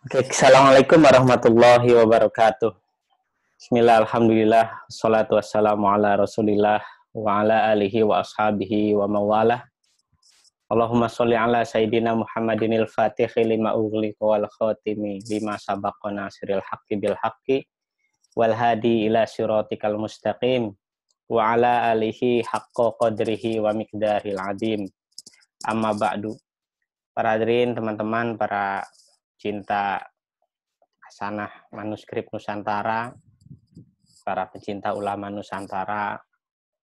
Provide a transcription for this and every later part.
Oke, okay, Assalamualaikum warahmatullahi wabarakatuh. Bismillah, Alhamdulillah, salatu wassalamu ala rasulillah wa ala alihi wa ashabihi wa mawala. Allahumma sholli ala Sayyidina Muhammadin al-Fatihi lima ughliq wal khatimi lima sabakona siril haqqi bil haqqi wal hadi ila siratikal mustaqim wa ala alihi haqqa qadrihi wa mikdaril adim. Amma ba'du. Para hadirin, teman-teman, para Pecinta sanah manuskrip Nusantara, para pecinta ulama Nusantara,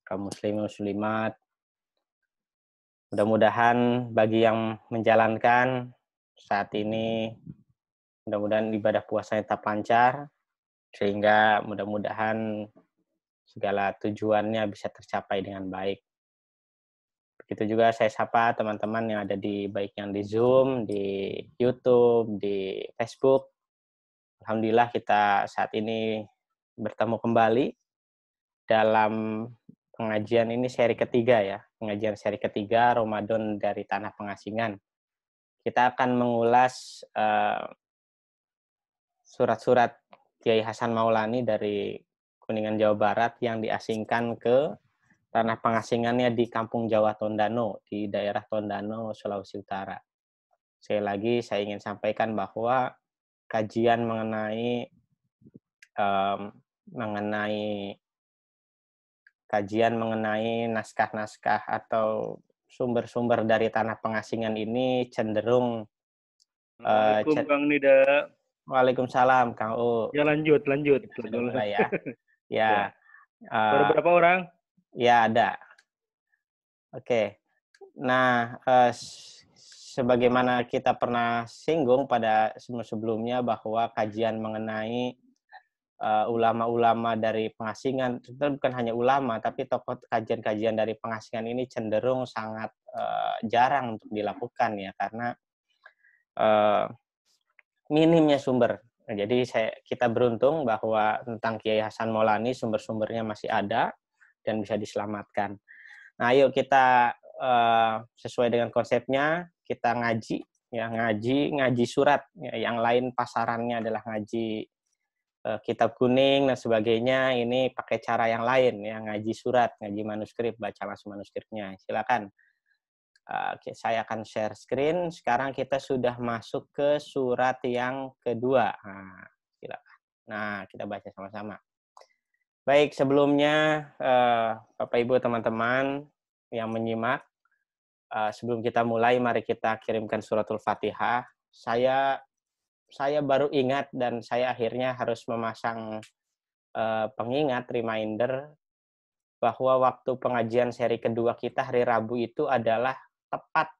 kaum muslim muslimat. Mudah-mudahan bagi yang menjalankan saat ini mudah-mudahan ibadah puasanya tetap lancar sehingga mudah-mudahan segala tujuannya bisa tercapai dengan baik. Begitu juga saya sapa teman-teman yang ada di baik yang di Zoom, di YouTube, di Facebook. Alhamdulillah kita saat ini bertemu kembali dalam pengajian ini seri ketiga ya, pengajian seri ketiga Ramadan dari Tanah Pengasingan. Kita akan mengulas eh, surat-surat uh, Kiai -surat Hasan Maulani dari Kuningan Jawa Barat yang diasingkan ke tanah pengasingannya di Kampung Jawa Tondano, di daerah Tondano, Sulawesi Utara. Saya lagi saya ingin sampaikan bahwa kajian mengenai um, mengenai kajian mengenai naskah-naskah atau sumber-sumber dari tanah pengasingan ini cenderung uh, Nida. Waalaikumsalam Kang U. Ya lanjut, lanjut. Ya. ya. ya. Uh, berapa orang? Ya, ada. Oke. Nah, eh, sebagaimana kita pernah singgung pada sebelumnya bahwa kajian mengenai eh, ulama-ulama eh, dari pengasingan, itu bukan hanya ulama, tapi tokoh kajian-kajian dari pengasingan ini cenderung sangat eh, jarang untuk dilakukan ya, karena eh, minimnya sumber. Nah, jadi saya, kita beruntung bahwa tentang Kiai Hasan Molani sumber-sumbernya masih ada, dan bisa diselamatkan. Nah, ayo kita eh, sesuai dengan konsepnya kita ngaji ya ngaji ngaji surat ya, yang lain pasarannya adalah ngaji uh, kitab kuning dan sebagainya ini pakai cara yang lain ya ngaji surat ngaji manuskrip baca langsung manuskripnya silakan uh, saya akan share screen sekarang kita sudah masuk ke surat yang kedua nah, silakan nah kita baca sama-sama Baik, sebelumnya eh, Bapak Ibu teman-teman yang menyimak, eh, sebelum kita mulai mari kita kirimkan suratul Fatihah. Saya saya baru ingat dan saya akhirnya harus memasang eh, pengingat reminder bahwa waktu pengajian seri kedua kita hari Rabu itu adalah tepat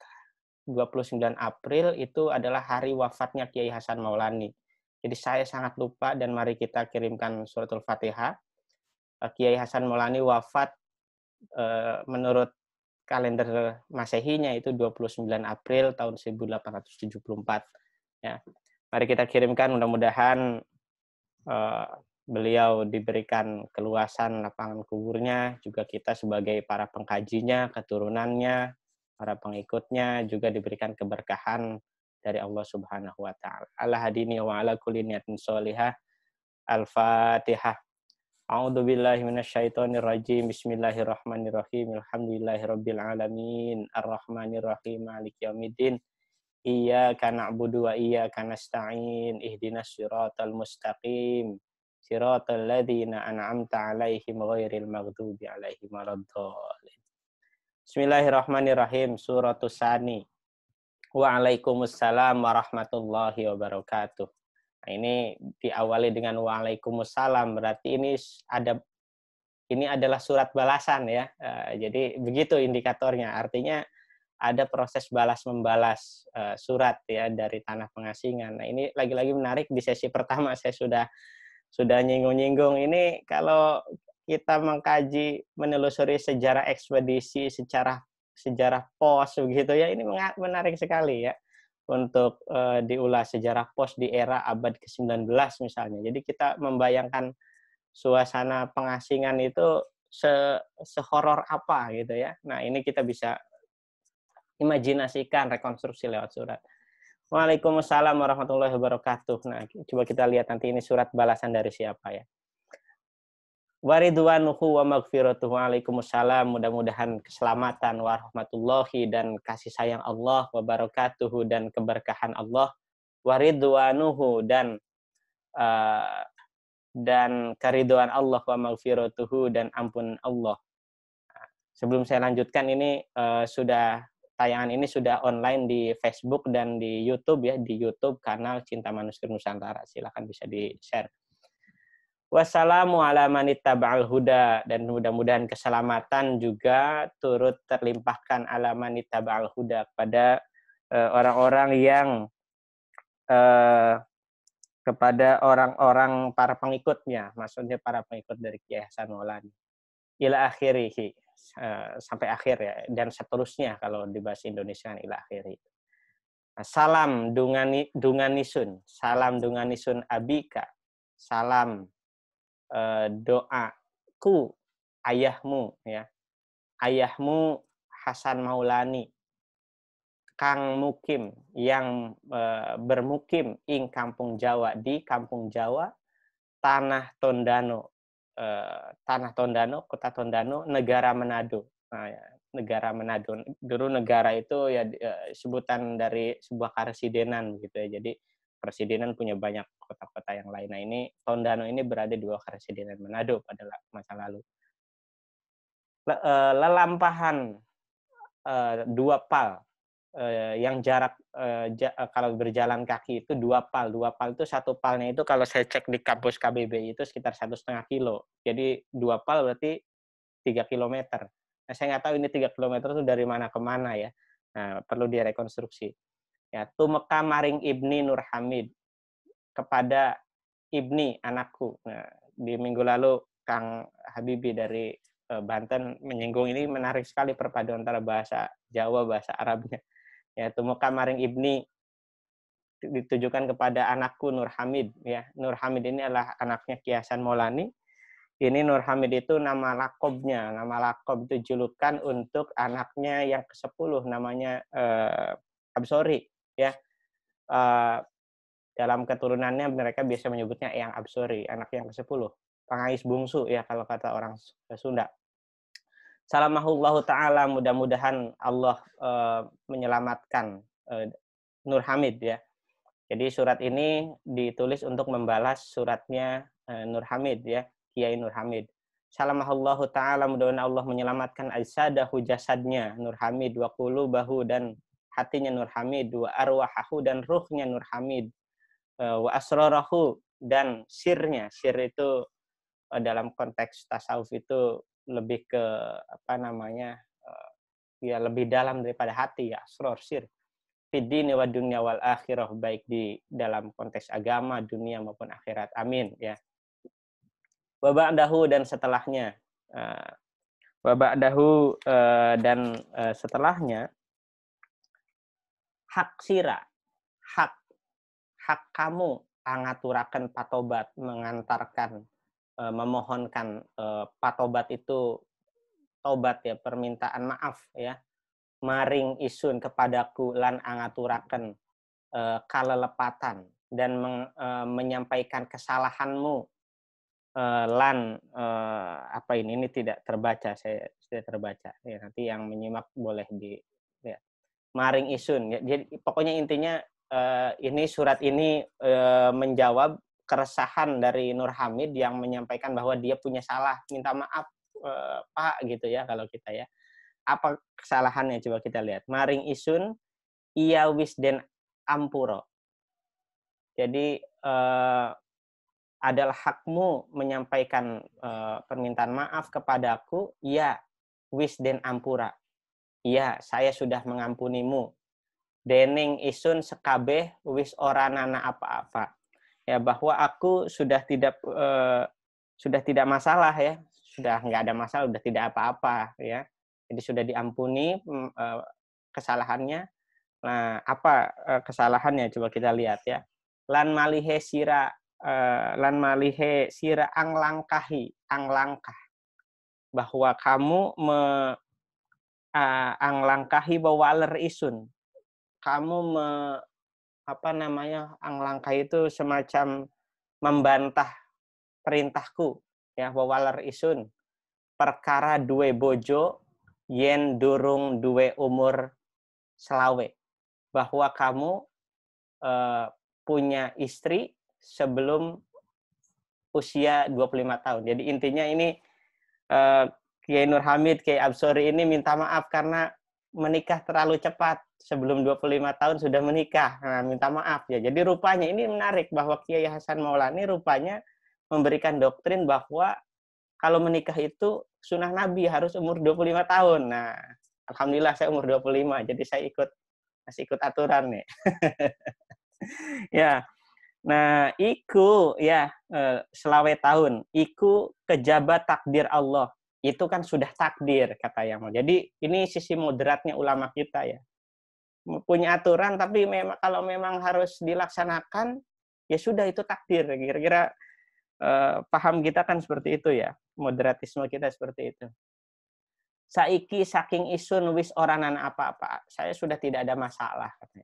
29 April itu adalah hari wafatnya Kiai Hasan Maulani. Jadi saya sangat lupa dan mari kita kirimkan suratul Fatihah. Eh, Kiai Hasan Maulani wafat eh, menurut kalender Masehinya itu 29 April tahun 1874. Ya. Mari kita kirimkan mudah-mudahan eh, beliau diberikan keluasan lapangan kuburnya, juga kita sebagai para pengkajinya, keturunannya, para pengikutnya juga diberikan keberkahan dari Allah Subhanahu wa taala. Allah hadini wa ala kulli niyatin sholihah. Al-Fatihah. A'udzu billahi minasyaitonir rajim. Bismillahirrahmanirrahim. Alhamdulillahirabbil alamin. Arrahmanirrahim. rahim. Maliki yaumiddin. Iyyaka na'budu wa iyyaka nasta'in. Ihdinas siratal mustaqim. Siratal ladzina an'amta 'alaihim ghairil maghdubi 'alaihim waladdallin. Bismillahirrahmanirrahim. Suratus Sani. Waalaikumsalam warahmatullahi wabarakatuh. Nah, ini diawali dengan waalaikumsalam berarti ini ada ini adalah surat balasan ya. Eh, jadi begitu indikatornya. Artinya ada proses balas membalas eh, surat ya dari tanah pengasingan. Nah, ini lagi-lagi menarik di sesi pertama saya sudah sudah nyinggung-nyinggung ini kalau kita mengkaji menelusuri sejarah ekspedisi secara sejarah pos begitu ya ini menarik sekali ya untuk uh, diulas sejarah pos di era abad ke-19 misalnya. Jadi kita membayangkan suasana pengasingan itu se sehoror apa gitu ya. Nah, ini kita bisa imajinasikan rekonstruksi lewat surat. Waalaikumsalam warahmatullahi wabarakatuh. Nah, coba kita lihat nanti ini surat balasan dari siapa ya waridwanuhu wa maghfiratuhu alaikumussalam. Mudah-mudahan keselamatan warahmatullahi dan kasih sayang Allah wa dan keberkahan Allah waridwanuhu dan uh, dan keriduan Allah wa maghfiratuhu dan ampun Allah. Sebelum saya lanjutkan ini uh, sudah tayangan ini sudah online di Facebook dan di YouTube ya di YouTube kanal Cinta Manusia Nusantara. Silahkan bisa di share. Wassalamu ala manittaba'al huda dan mudah-mudahan keselamatan juga turut terlimpahkan ala manittaba'al huda kepada eh, orang-orang uh, yang uh, kepada orang-orang para pengikutnya, maksudnya para pengikut dari Kiai Hasan Maulani. Ila akhirihi, uh, sampai akhir ya, dan seterusnya kalau di bahasa Indonesia ila akhiri. Salam dungani, dunganisun, salam dunganisun abika, salam Eh, doaku ayahmu ya. Ayahmu Hasan Maulani Kang Mukim yang eh, bermukim ing Kampung Jawa di Kampung Jawa Tanah Tondano eh, Tanah Tondano Kota Tondano Negara Manado nah, ya, negara Manado dulu negara itu ya sebutan dari sebuah karesidenan gitu ya jadi Presidenan punya banyak kota-kota yang lain. Nah ini Tondano ini berada di bawah Presidenan Manado pada masa lalu. Eh, lelampahan eh, dua pal eh, yang jarak kalau berjalan kaki itu dua pal dua pal itu satu palnya itu kalau saya cek di kampus KBB itu sekitar satu setengah kilo jadi dua pal berarti tiga kilometer nah, saya nggak tahu ini tiga kilometer itu dari mana ke mana ya nah, perlu direkonstruksi ya tumeka maring ibni Nurhamid kepada ibni anakku nah, di minggu lalu Kang Habibi dari eh, Banten menyinggung ini menarik sekali perpaduan antara bahasa Jawa bahasa Arabnya ya tumeka maring ibni ditujukan kepada anakku Nurhamid. ya Nurhamid ini adalah anaknya Kiasan Maulani ini Nur Hamid itu nama lakobnya nama lakob itu julukan untuk anaknya yang ke-10 namanya eh, Absori ya uh, dalam keturunannya mereka biasa menyebutnya yang absuri anak yang ke-10 pengais bungsu ya kalau kata orang Sunda salamahullahu taala mudah-mudahan Allah uh, menyelamatkan uh, Nur Hamid ya jadi surat ini ditulis untuk membalas suratnya uh, Nur Hamid ya Kiai Nur Hamid Salamahullahu ta'ala mudah-mudahan Allah menyelamatkan ajsadahu jasadnya Nur Hamid wa bahu dan hatinya Nur Hamid, wa arwahahu dan ruhnya Nur Hamid, e, wa asrorahu dan sirnya. Sir itu e, dalam konteks tasawuf itu lebih ke apa namanya e, ya lebih dalam daripada hati ya asror sir fidini wa dunia wal akhirah baik di dalam konteks agama dunia maupun akhirat amin ya wa ba'dahu dan setelahnya wa ba'dahu dan setelahnya hak sira hak hak kamu angaturakan patobat mengantarkan e, memohonkan e, patobat itu tobat ya permintaan maaf ya maring isun kepadaku lan angaturakan e, kalelepatan dan meng, e, menyampaikan kesalahanmu e, lan e, apa ini ini tidak terbaca saya tidak terbaca ya nanti yang menyimak boleh di maring isun. Ya, jadi pokoknya intinya uh, ini surat ini uh, menjawab keresahan dari Nur Hamid yang menyampaikan bahwa dia punya salah. Minta maaf uh, Pak gitu ya kalau kita ya. Apa kesalahannya coba kita lihat. Maring isun ia wisden ampuro. Jadi uh, adalah hakmu menyampaikan uh, permintaan maaf kepadaku, ya wis den ampura. Iya, saya sudah mengampunimu. Dening isun sekabeh wis ora nana apa-apa. Ya bahwa aku sudah tidak eh, sudah tidak masalah ya, sudah nggak ada masalah, sudah tidak apa-apa ya. Jadi sudah diampuni mm, eh, kesalahannya. Nah, apa eh, kesalahannya coba kita lihat ya. Lan malihe sira eh, lan malihe sira ang langkahi, ang langkah bahwa kamu me, uh, ang langkahi bawaler isun. Kamu me, apa namanya ang langkah itu semacam membantah perintahku ya bawaler isun perkara dua bojo yen durung dua umur selawe bahwa kamu uh, punya istri sebelum usia 25 tahun. Jadi intinya ini uh, Kiai Nur Hamid, Kiai Absori ini minta maaf karena menikah terlalu cepat. Sebelum 25 tahun sudah menikah. Nah, minta maaf ya. Jadi rupanya ini menarik bahwa Kiai Hasan Maulani rupanya memberikan doktrin bahwa kalau menikah itu sunnah Nabi harus umur 25 tahun. Nah, alhamdulillah saya umur 25 jadi saya ikut masih ikut aturan nih. ya. Nah, iku ya eh, selawe tahun, iku kejabat takdir Allah itu kan sudah takdir kata yang mau. Jadi ini sisi moderatnya ulama kita ya. Punya aturan tapi memang kalau memang harus dilaksanakan ya sudah itu takdir. Kira-kira eh, paham kita kan seperti itu ya. Moderatisme kita seperti itu. Saiki saking isun wis oranan apa-apa. Saya sudah tidak ada masalah katanya.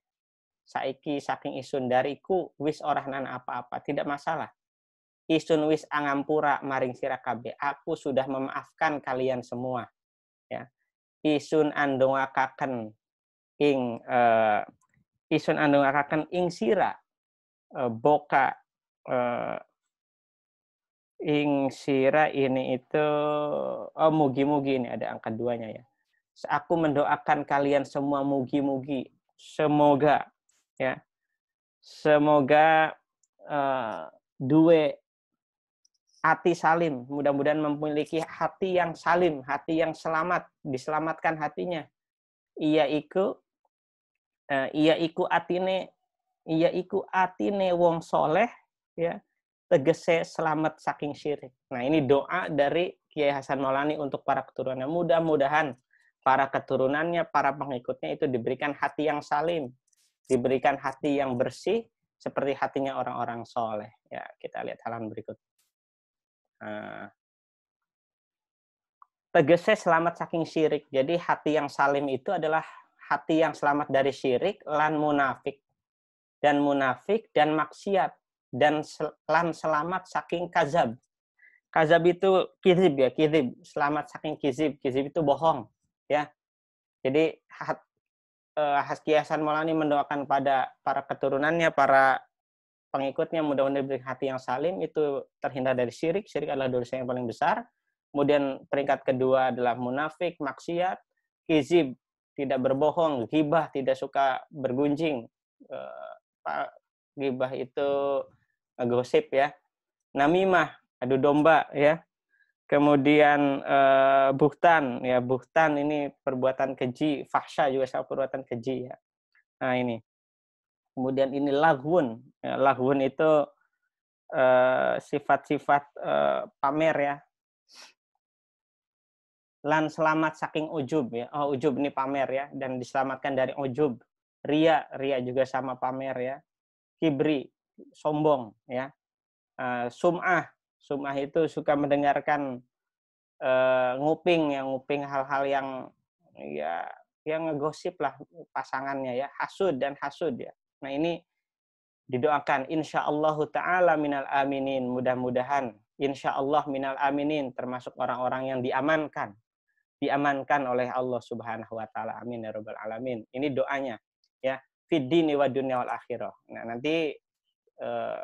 Saiki saking isun dariku wis oranan apa-apa. Tidak masalah Isun wis angampura maring sirakabe. Aku sudah memaafkan kalian semua. Ya. Isun akaken ing uh, isun akaken ing sira uh, eh, boka uh, ing sira ini itu oh mugi-mugi ini ada angka duanya ya. Aku mendoakan kalian semua mugi-mugi semoga ya. Semoga uh, dua hati salim. Mudah-mudahan memiliki hati yang salim, hati yang selamat, diselamatkan hatinya. Ia iku uh, ia iku atine ia iku atine wong soleh ya tegese selamat saking syirik. Nah, ini doa dari Kiai Hasan Maulani untuk para keturunannya. Mudah-mudahan para keturunannya, para pengikutnya itu diberikan hati yang salim, diberikan hati yang bersih seperti hatinya orang-orang soleh. Ya, kita lihat halaman berikut. Nah, selamat saking syirik. Jadi hati yang salim itu adalah hati yang selamat dari syirik, lan munafik, dan munafik, dan maksiat, dan sel lan selamat saking kazab. Kazab itu kizib ya, kizib. Selamat saking kizib. Kizib itu bohong. ya. Jadi hat, eh, Haskiasan Maulani mendoakan pada para keturunannya, para pengikutnya mudah-mudahan diberi hati yang salim itu terhindar dari syirik. Syirik adalah dosa yang paling besar. Kemudian peringkat kedua adalah munafik, maksiat, kizib, tidak berbohong, gibah, tidak suka bergunjing. Eh, Pak gibah itu gosip ya. Namimah, adu domba ya. Kemudian eh, buhtan ya, buhtan ini perbuatan keji, fahsya juga sama perbuatan keji ya. Nah ini. Kemudian ini lagun Ya, lagun itu eh, sifat-sifat uh, uh, pamer ya. Lan selamat saking ujub ya. Oh, ujub ini pamer ya dan diselamatkan dari ujub. Ria, ria juga sama pamer ya. Kibri, sombong ya. uh, sum'ah, sum'ah itu suka mendengarkan nguping ya, nguping hal-hal yang ya yang ngegosip lah pasangannya ya, hasud dan hasud ya. Nah ini didoakan insya Allah ta'ala minal aminin. Mudah-mudahan insya Allah minal aminin termasuk orang-orang yang diamankan. Diamankan oleh Allah subhanahu wa ta'ala. Amin ya rabbal alamin. Ini doanya. ya Fidini wa dunia wal akhirah. Nah nanti eh,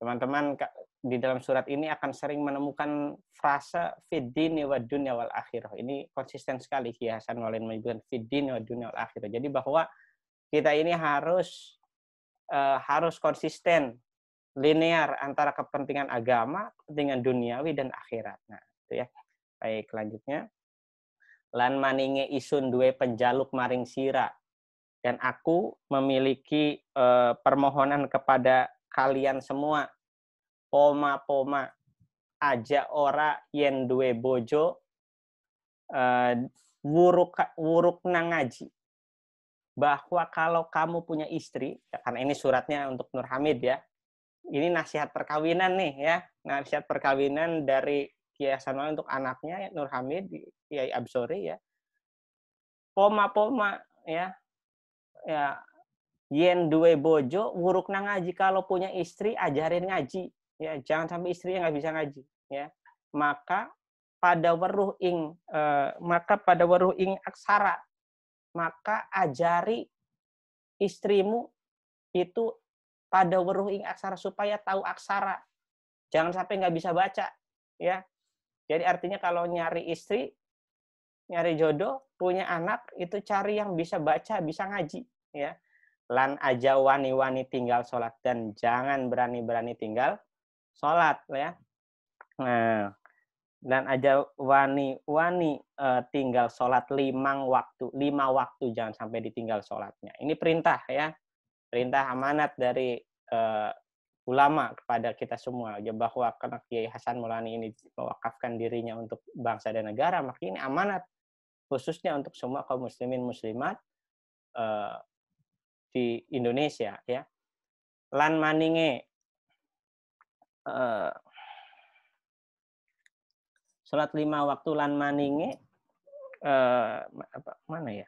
teman-teman di dalam surat ini akan sering menemukan frasa fidini wa dunya wal akhirah. Ini konsisten sekali Ki Hasan Walin menyebutkan fidini wa dunya wal akhirah. Jadi bahwa kita ini harus uh, harus konsisten linear antara kepentingan agama, kepentingan duniawi dan akhirat. Nah, itu ya. Baik, selanjutnya. Lan maninge isun duwe penjaluk maring sira dan aku memiliki uh, permohonan kepada kalian semua. Poma-poma aja ora yen duwe bojo uh, wuruk wuruk ngaji bahwa kalau kamu punya istri, ya karena ini suratnya untuk Nur Hamid ya, ini nasihat perkawinan nih ya, nasihat perkawinan dari Yayasan Noel untuk anaknya ya, Nur Hamid, Kiai ya, Absori ya, poma-poma ya, ya yen duwe bojo, wuruk nang ngaji kalau punya istri ajarin ngaji ya, jangan sampai istri yang nggak bisa ngaji ya, maka pada weruh ing eh, maka pada weruh ing aksara maka ajari istrimu itu pada weruh ing aksara supaya tahu aksara. Jangan sampai nggak bisa baca, ya. Jadi artinya kalau nyari istri, nyari jodoh, punya anak itu cari yang bisa baca, bisa ngaji, ya. Lan aja wani-wani tinggal sholat dan jangan berani-berani tinggal sholat, ya. Nah, dan aja wani-wani uh, eh, tinggal sholat limang waktu, lima waktu jangan sampai ditinggal sholatnya. Ini perintah ya, perintah amanat dari uh, ulama kepada kita semua ya bahwa karena Kiai Hasan Mulani ini mewakafkan dirinya untuk bangsa dan negara, maka ini amanat khususnya untuk semua kaum muslimin muslimat uh, di Indonesia ya. Lan maninge uh, sholat lima waktu lan maninge eh, apa, mana ya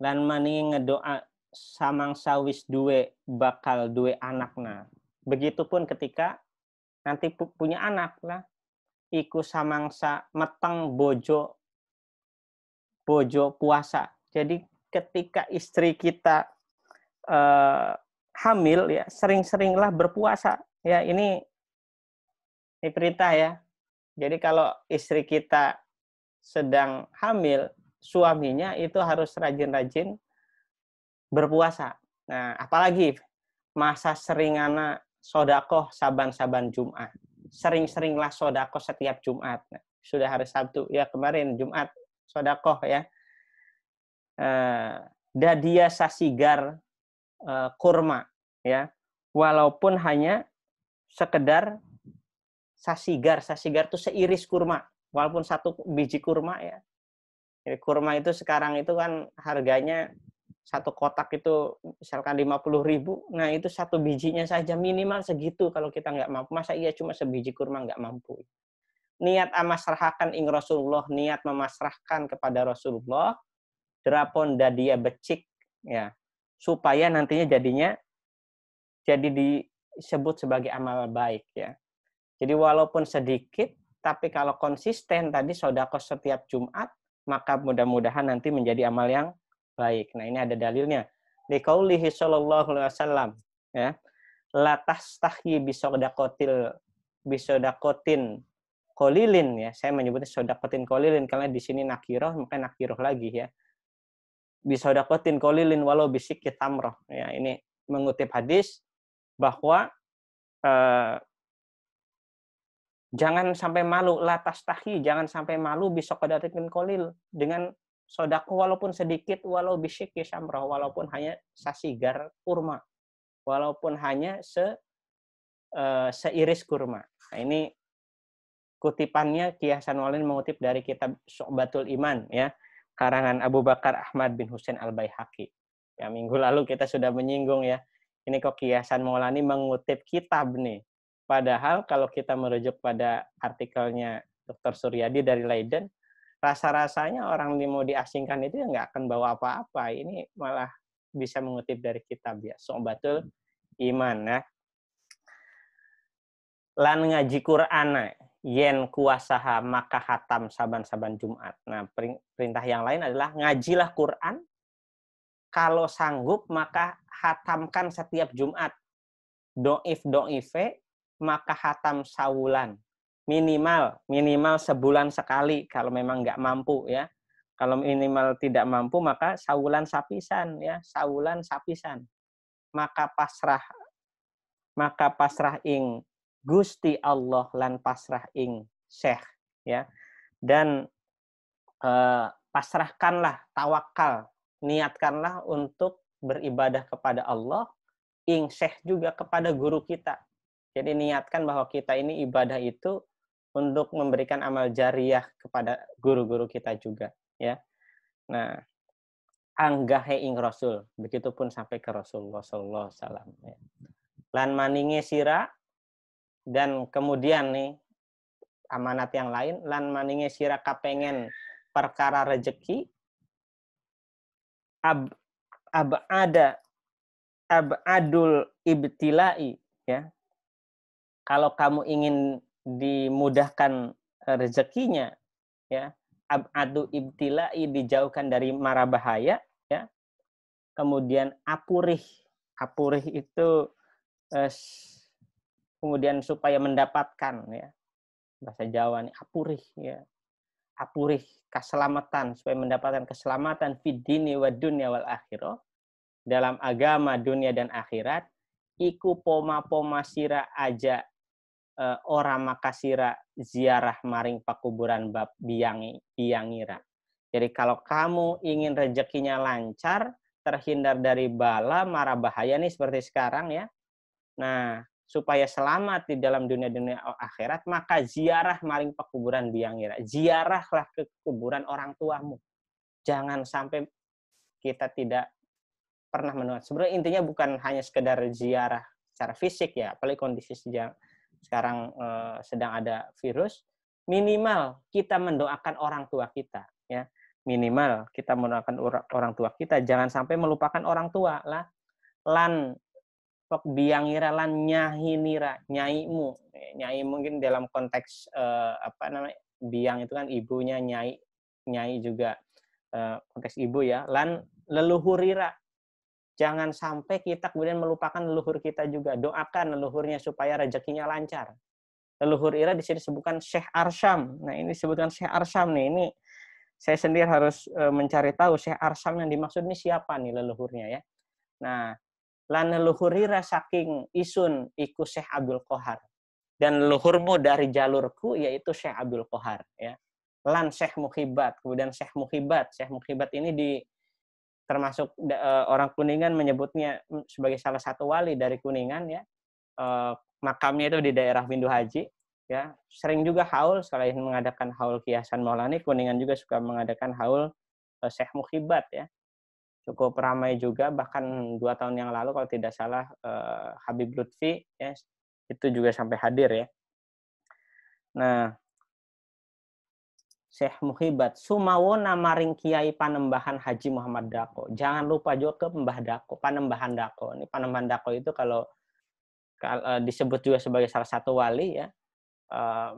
lan maninge ngedoa samang sawis duwe bakal duwe anakna begitupun ketika nanti punya anak lah iku samangsa meteng bojo bojo puasa jadi ketika istri kita eh, hamil ya sering-seringlah berpuasa ya ini ini perintah ya jadi kalau istri kita sedang hamil suaminya itu harus rajin-rajin berpuasa nah apalagi masa seringana sodakoh saban-saban Jumat sering-seringlah sodakoh setiap Jumat nah, sudah hari Sabtu ya kemarin Jumat sodakoh ya eh, dadia sasigar Eh, kurma ya walaupun hanya sekedar sasigar sasigar itu seiris kurma walaupun satu biji kurma ya jadi kurma itu sekarang itu kan harganya satu kotak itu misalkan puluh ribu, nah itu satu bijinya saja minimal segitu kalau kita nggak mampu. Masa iya cuma sebiji kurma nggak mampu? Niat amasrahkan ing Rasulullah, niat memasrahkan kepada Rasulullah, drapon dadia becik, ya supaya nantinya jadinya jadi disebut sebagai amal baik ya. Jadi walaupun sedikit, tapi kalau konsisten tadi sodako setiap Jumat, maka mudah-mudahan nanti menjadi amal yang baik. Nah ini ada dalilnya. Likaulihi sallallahu alaihi wasallam ya. La tahyi bisodakotil bisodakotin kolilin ya. Saya menyebutnya sodakotin kolilin karena di sini nakiroh, maka nakiroh lagi ya. Bisa dapetin kolilin walau bisik kitamroh. Ya, ini mengutip hadis bahwa eh, jangan sampai malu latas tahi, jangan sampai malu bisa bisodakotin kolil dengan sodako walaupun sedikit, walau bisik kisamroh, walaupun hanya sasigar kurma, walaupun hanya se eh, seiris kurma. Nah, ini kutipannya Kiasan Walin mengutip dari kitab Sobatul Iman ya karangan Abu Bakar Ahmad bin Husain al Baihaqi. Ya, minggu lalu kita sudah menyinggung ya, ini kok kiasan Maulani mengutip kitab nih. Padahal kalau kita merujuk pada artikelnya Dr. Suryadi dari Leiden, rasa-rasanya orang yang mau diasingkan itu ya nggak akan bawa apa-apa. Ini malah bisa mengutip dari kitab ya. So Sobatul iman ya. Lan ngaji Quran yen kuasaha maka hatam saban-saban Jumat. Nah, perintah yang lain adalah ngajilah Quran. Kalau sanggup maka hatamkan setiap Jumat. Doif doife maka hatam sawulan. Minimal, minimal sebulan sekali kalau memang nggak mampu ya. Kalau minimal tidak mampu maka sawulan sapisan ya, sawulan sapisan. Maka pasrah maka pasrah ing Gusti Allah lan pasrah ing Syekh ya. Dan eh, pasrahkanlah tawakal, niatkanlah untuk beribadah kepada Allah ing Syekh juga kepada guru kita. Jadi niatkan bahwa kita ini ibadah itu untuk memberikan amal jariah kepada guru-guru kita juga ya. Nah, anggahe ing Rasul, begitupun sampai ke Rasulullah sallallahu alaihi wasallam. Ya. Lan maninge sirah dan kemudian nih amanat yang lain lan maninge sira kapengen perkara rejeki ab ab ada ab adul ibtilai ya kalau kamu ingin dimudahkan rezekinya ya ab adu ibtilai dijauhkan dari mara bahaya ya kemudian apurih apurih itu eh, kemudian supaya mendapatkan ya bahasa Jawa nih apurih ya apurih keselamatan supaya mendapatkan keselamatan fidini wa dunia wal akhiro dalam agama dunia dan akhirat iku poma-poma sira aja e, ora makasira ziarah maring pakuburan bab biangi biangira jadi kalau kamu ingin rezekinya lancar terhindar dari bala mara bahaya nih seperti sekarang ya nah supaya selamat di dalam dunia-dunia akhirat, maka ziarah maling pekuburan biang ira. Ziarahlah ke kuburan orang tuamu. Jangan sampai kita tidak pernah menolak. Sebenarnya intinya bukan hanya sekedar ziarah secara fisik ya, apalagi kondisi sejak sekarang eh, sedang ada virus, minimal kita mendoakan orang tua kita ya. Minimal kita mendoakan orang tua kita, jangan sampai melupakan orang tua lah. Lan Pok biang iralan nyahi nira, nyaimu. Eh, nyai mungkin dalam konteks uh, apa namanya? Biang itu kan ibunya nyai, nyai juga uh, konteks ibu ya. Lan leluhurira Jangan sampai kita kemudian melupakan leluhur kita juga. Doakan leluhurnya supaya rezekinya lancar. Leluhur ira di sini sebutkan Syekh Arsham Nah, ini sebutkan Syekh Arsham nih. Ini saya sendiri harus mencari tahu Syekh Arsham yang dimaksud ini siapa nih leluhurnya ya. Nah, Lan luhurira saking isun iku Syekh Abdul Kohar. Dan leluhurmu dari jalurku yaitu Syekh Abdul Kohar. Ya. Lan Syekh Muhibat, kemudian Syekh Muhibat. Syekh Muhibat ini di termasuk e, orang Kuningan menyebutnya sebagai salah satu wali dari Kuningan ya. E, makamnya itu di daerah Windu Haji ya. Sering juga haul selain mengadakan haul kiasan Maulani, Kuningan juga suka mengadakan haul e, Syekh Muhibat ya cukup ramai juga bahkan dua tahun yang lalu kalau tidak salah uh, Habib Lutfi ya itu juga sampai hadir ya. Nah, Syekh Muhibat, Sumawona maring Kiai Panembahan Haji Muhammad Dako. Jangan lupa juga ke Mbah Dako, Panembahan Dako. Ini Panembahan Dako itu kalau, eh, disebut juga sebagai salah satu wali ya. Eh,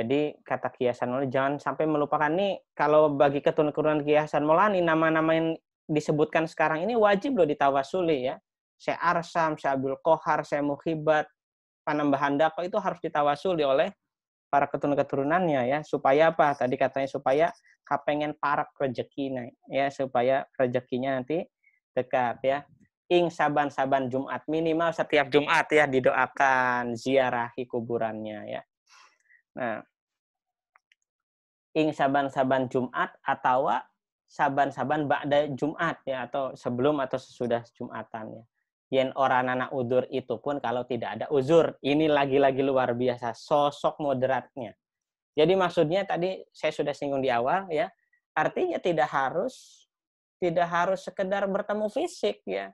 jadi kata kiasan jangan sampai melupakan nih kalau bagi keturunan kiasan Kiasan Maulani nama-nama disebutkan sekarang ini wajib loh ditawasuli ya. saya Arsam, saya Abdul Kohar, saya Muhibat, penambahan Dako itu harus ditawasuli oleh para keturunan-keturunannya ya. Supaya apa? Tadi katanya supaya para parak rezeki ya, supaya rezekinya nanti dekat ya. Ing saban-saban Jumat minimal setiap Jumat ya didoakan ziarahi kuburannya ya. Nah, ing saban-saban Jumat atau saban-saban ba'da Jumat ya atau sebelum atau sesudah Jumatan ya. Yen orang anak udur itu pun kalau tidak ada uzur, ini lagi-lagi luar biasa sosok moderatnya. Jadi maksudnya tadi saya sudah singgung di awal ya, artinya tidak harus tidak harus sekedar bertemu fisik ya,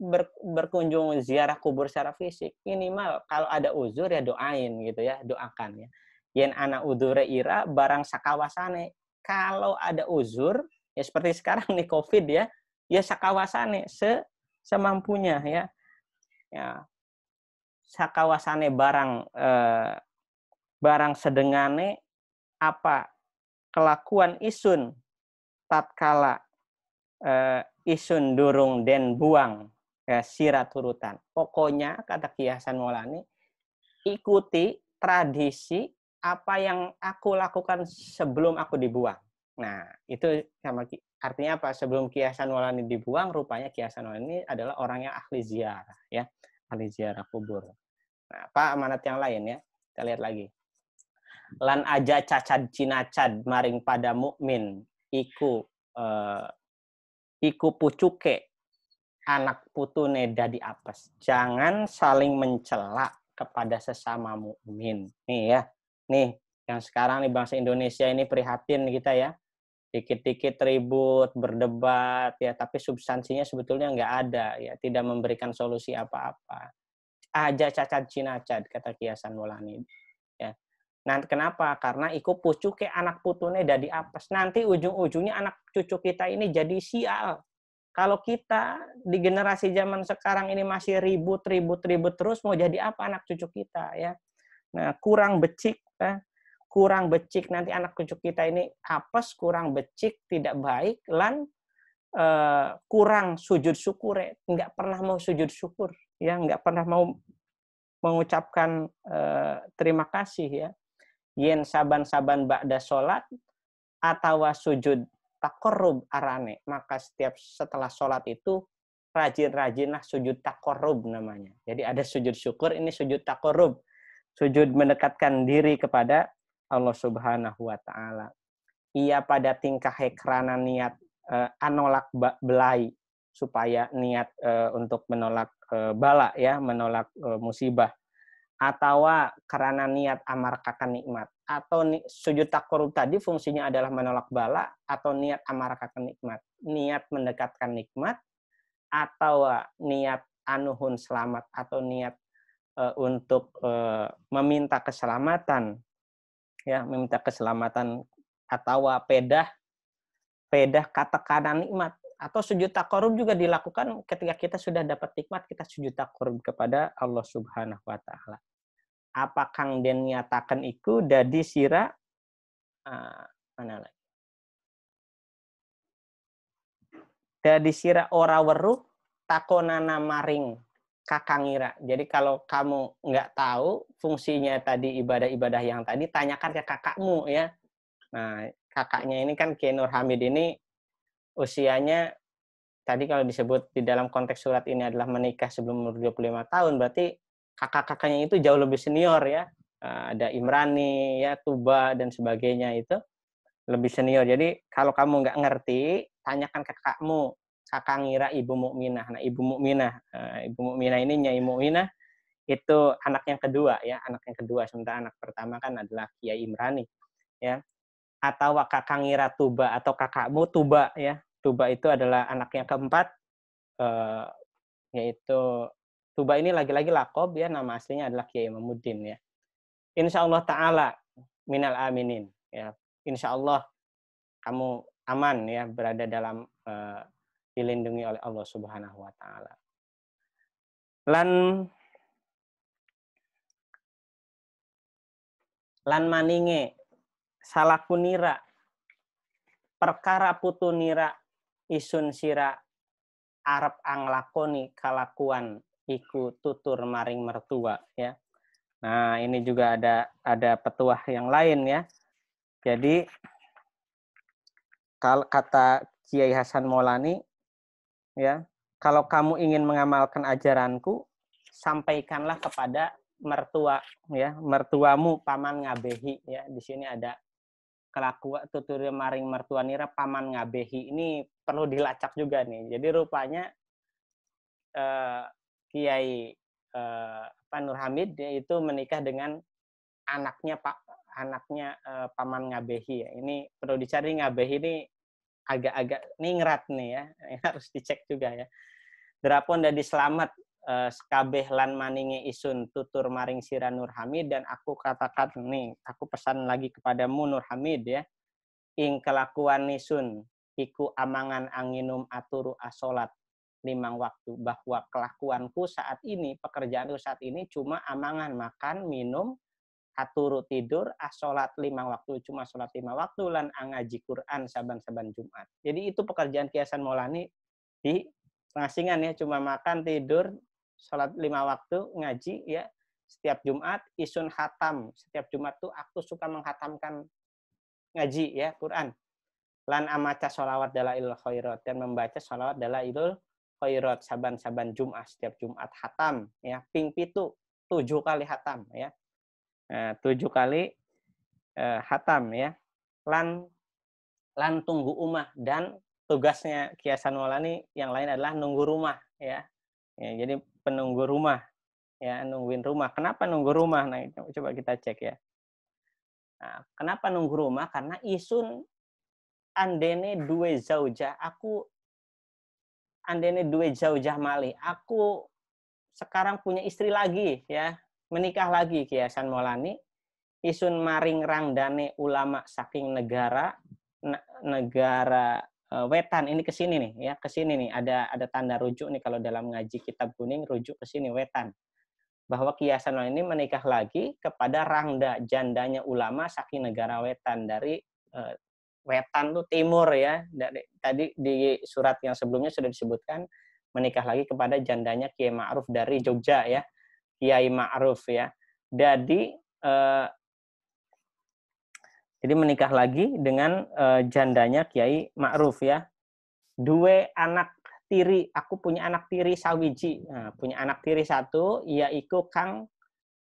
ber, berkunjung ziarah kubur secara fisik. Minimal kalau ada uzur ya doain gitu ya, doakan ya. Yen anak udure ira barang sakawasane kalau ada uzur ya seperti sekarang nih covid ya ya sakawasane se semampunya ya ya sakawasane barang eh, barang sedengane apa kelakuan isun tatkala eh, isun durung den buang ya, sirat turutan pokoknya kata kiasan molani ikuti tradisi apa yang aku lakukan sebelum aku dibuang Nah, itu sama artinya apa? Sebelum kiasan wala ini dibuang, rupanya kiasan wala ini adalah orang yang ahli ziarah, ya, ahli ziarah kubur. Nah, apa amanat yang lain ya? Kita lihat lagi. Lan aja cacad cinacad maring pada mukmin iku eh, iku pucuke anak putune dadi apes. Jangan saling mencela kepada sesama mukmin. Nih ya. Nih, yang sekarang di bangsa Indonesia ini prihatin kita ya dikit-dikit ribut, berdebat, ya, tapi substansinya sebetulnya nggak ada, ya, tidak memberikan solusi apa-apa. Aja cacat cinacat, kata Kiasan Mulani. Ya. Nah, kenapa? Karena ikut pucu ke anak putune dari apes. Nanti ujung-ujungnya anak cucu kita ini jadi sial. Kalau kita di generasi zaman sekarang ini masih ribut, ribut, ribut terus, mau jadi apa anak cucu kita ya? Nah, kurang becik, eh, kurang becik nanti anak cucu kita ini apes kurang becik tidak baik lan eh, kurang sujud syukur ya. nggak pernah mau sujud syukur ya nggak pernah mau mengucapkan eh, terima kasih ya yen saban-saban ba'da sholat atau sujud takkorub arane maka setiap setelah sholat itu rajin-rajinlah sujud takkorub namanya jadi ada sujud syukur ini sujud takkorub sujud mendekatkan diri kepada Allah Subhanahu wa taala. Ia pada tingkah hekrana niat uh, eh, anolak belai supaya niat uh, untuk menolak uh, bala ya, menolak uh, musibah atau karena niat amarkakan nikmat atau ni, sujud takorub tadi fungsinya adalah menolak bala atau niat amarkakan nikmat niat mendekatkan nikmat atau niat anuhun selamat atau niat e, untuk e, meminta keselamatan ya meminta keselamatan atau pedah pedah katakan nikmat atau sujud takkorum juga dilakukan ketika kita sudah dapat nikmat kita sujud takkorum kepada Allah Subhanahu wa taala. Apa kang den nyatakan iku dadi sira uh, mana lagi? Dadi sira ora weruh takonana maring Kakang Ira. Jadi kalau kamu nggak tahu fungsinya tadi ibadah-ibadah yang tadi, tanyakan ke kakakmu ya. Nah, kakaknya ini kan Kiai Nur Hamid ini usianya tadi kalau disebut di dalam konteks surat ini adalah menikah sebelum umur 25 tahun, berarti kakak-kakaknya itu jauh lebih senior ya. Eh, ada Imrani, ya Tuba dan sebagainya itu lebih senior. Jadi kalau kamu nggak ngerti, tanyakan ke kakakmu kakang ngira ibu mukminah. Nah, ibu mukminah, uh, ibu mukminah ini nyai mukminah itu anak yang kedua ya, anak yang kedua sementara anak pertama kan adalah Kiai Imrani ya. Atau kakang ngira Tuba atau kakakmu Tuba ya. Tuba itu adalah anak yang keempat uh, yaitu Tuba ini lagi-lagi lakob ya nama aslinya adalah Kiai Mamudin ya. Insya Allah taala minal aminin ya. Insya Allah kamu aman ya berada dalam uh, dilindungi oleh Allah Subhanahu wa taala. Lan lan maninge salaku nira perkara putu nira isun sira arep anglakoni kalakuan iku tutur maring mertua ya. Nah, ini juga ada ada petuah yang lain ya. Jadi kata Kiai Hasan Maulani ya kalau kamu ingin mengamalkan ajaranku sampaikanlah kepada mertua ya mertuamu paman ngabehi ya di sini ada kelakuan tuturnya maring mertua nira paman ngabehi ini perlu dilacak juga nih jadi rupanya eh, kiai eh, Hamid itu menikah dengan anaknya pak anaknya eh, paman ngabehi ya ini perlu dicari ngabehi ini agak-agak ningrat nih ya, harus dicek juga ya. Drapon dari selamat eh, skabeh lan maningi isun tutur maring sira Nur Hamid dan aku katakan nih, aku pesan lagi kepadamu Nur Hamid ya. Ing kelakuan nisun iku amangan anginum aturu asolat limang waktu bahwa kelakuanku saat ini pekerjaanku saat ini cuma amangan makan minum aturu tidur, ah lima waktu, cuma sholat lima waktu, lan ah, ngaji Quran saban-saban Jumat. Jadi itu pekerjaan kiasan Maulani di pengasingan ya, cuma makan, tidur, sholat lima waktu, ngaji ya, setiap Jumat, isun hatam. Setiap Jumat tuh aku suka menghatamkan ngaji ya, Quran. Lan amaca ah, sholawat ilul khairat, dan membaca sholawat ilul khairat saban-saban Jumat, setiap Jumat hatam ya, ping pitu, tujuh kali hatam ya Eh, tujuh kali eh, hatam ya lan lan tunggu umah dan tugasnya kiasan walani yang lain adalah nunggu rumah ya. ya, jadi penunggu rumah ya nungguin rumah kenapa nunggu rumah nah coba kita cek ya nah, kenapa nunggu rumah karena isun andene dua zauja aku andene dua zauja mali aku sekarang punya istri lagi ya menikah lagi Kiasan Maulani isun maring rangdane ulama saking negara negara e, wetan ini ke sini nih ya ke sini nih ada ada tanda rujuk nih kalau dalam ngaji kitab kuning rujuk ke sini wetan bahwa kiasan ini menikah lagi kepada rangda jandanya ulama saking negara wetan dari e, wetan tuh timur ya dari tadi di surat yang sebelumnya sudah disebutkan menikah lagi kepada jandanya Kiai Ma'ruf dari Jogja ya Kiai Ma'ruf ya. Jadi eh, jadi menikah lagi dengan eh, jandanya Kiai Ma'ruf ya. Dua anak tiri, aku punya anak tiri sawiji. Nah, punya anak tiri satu yaitu Kang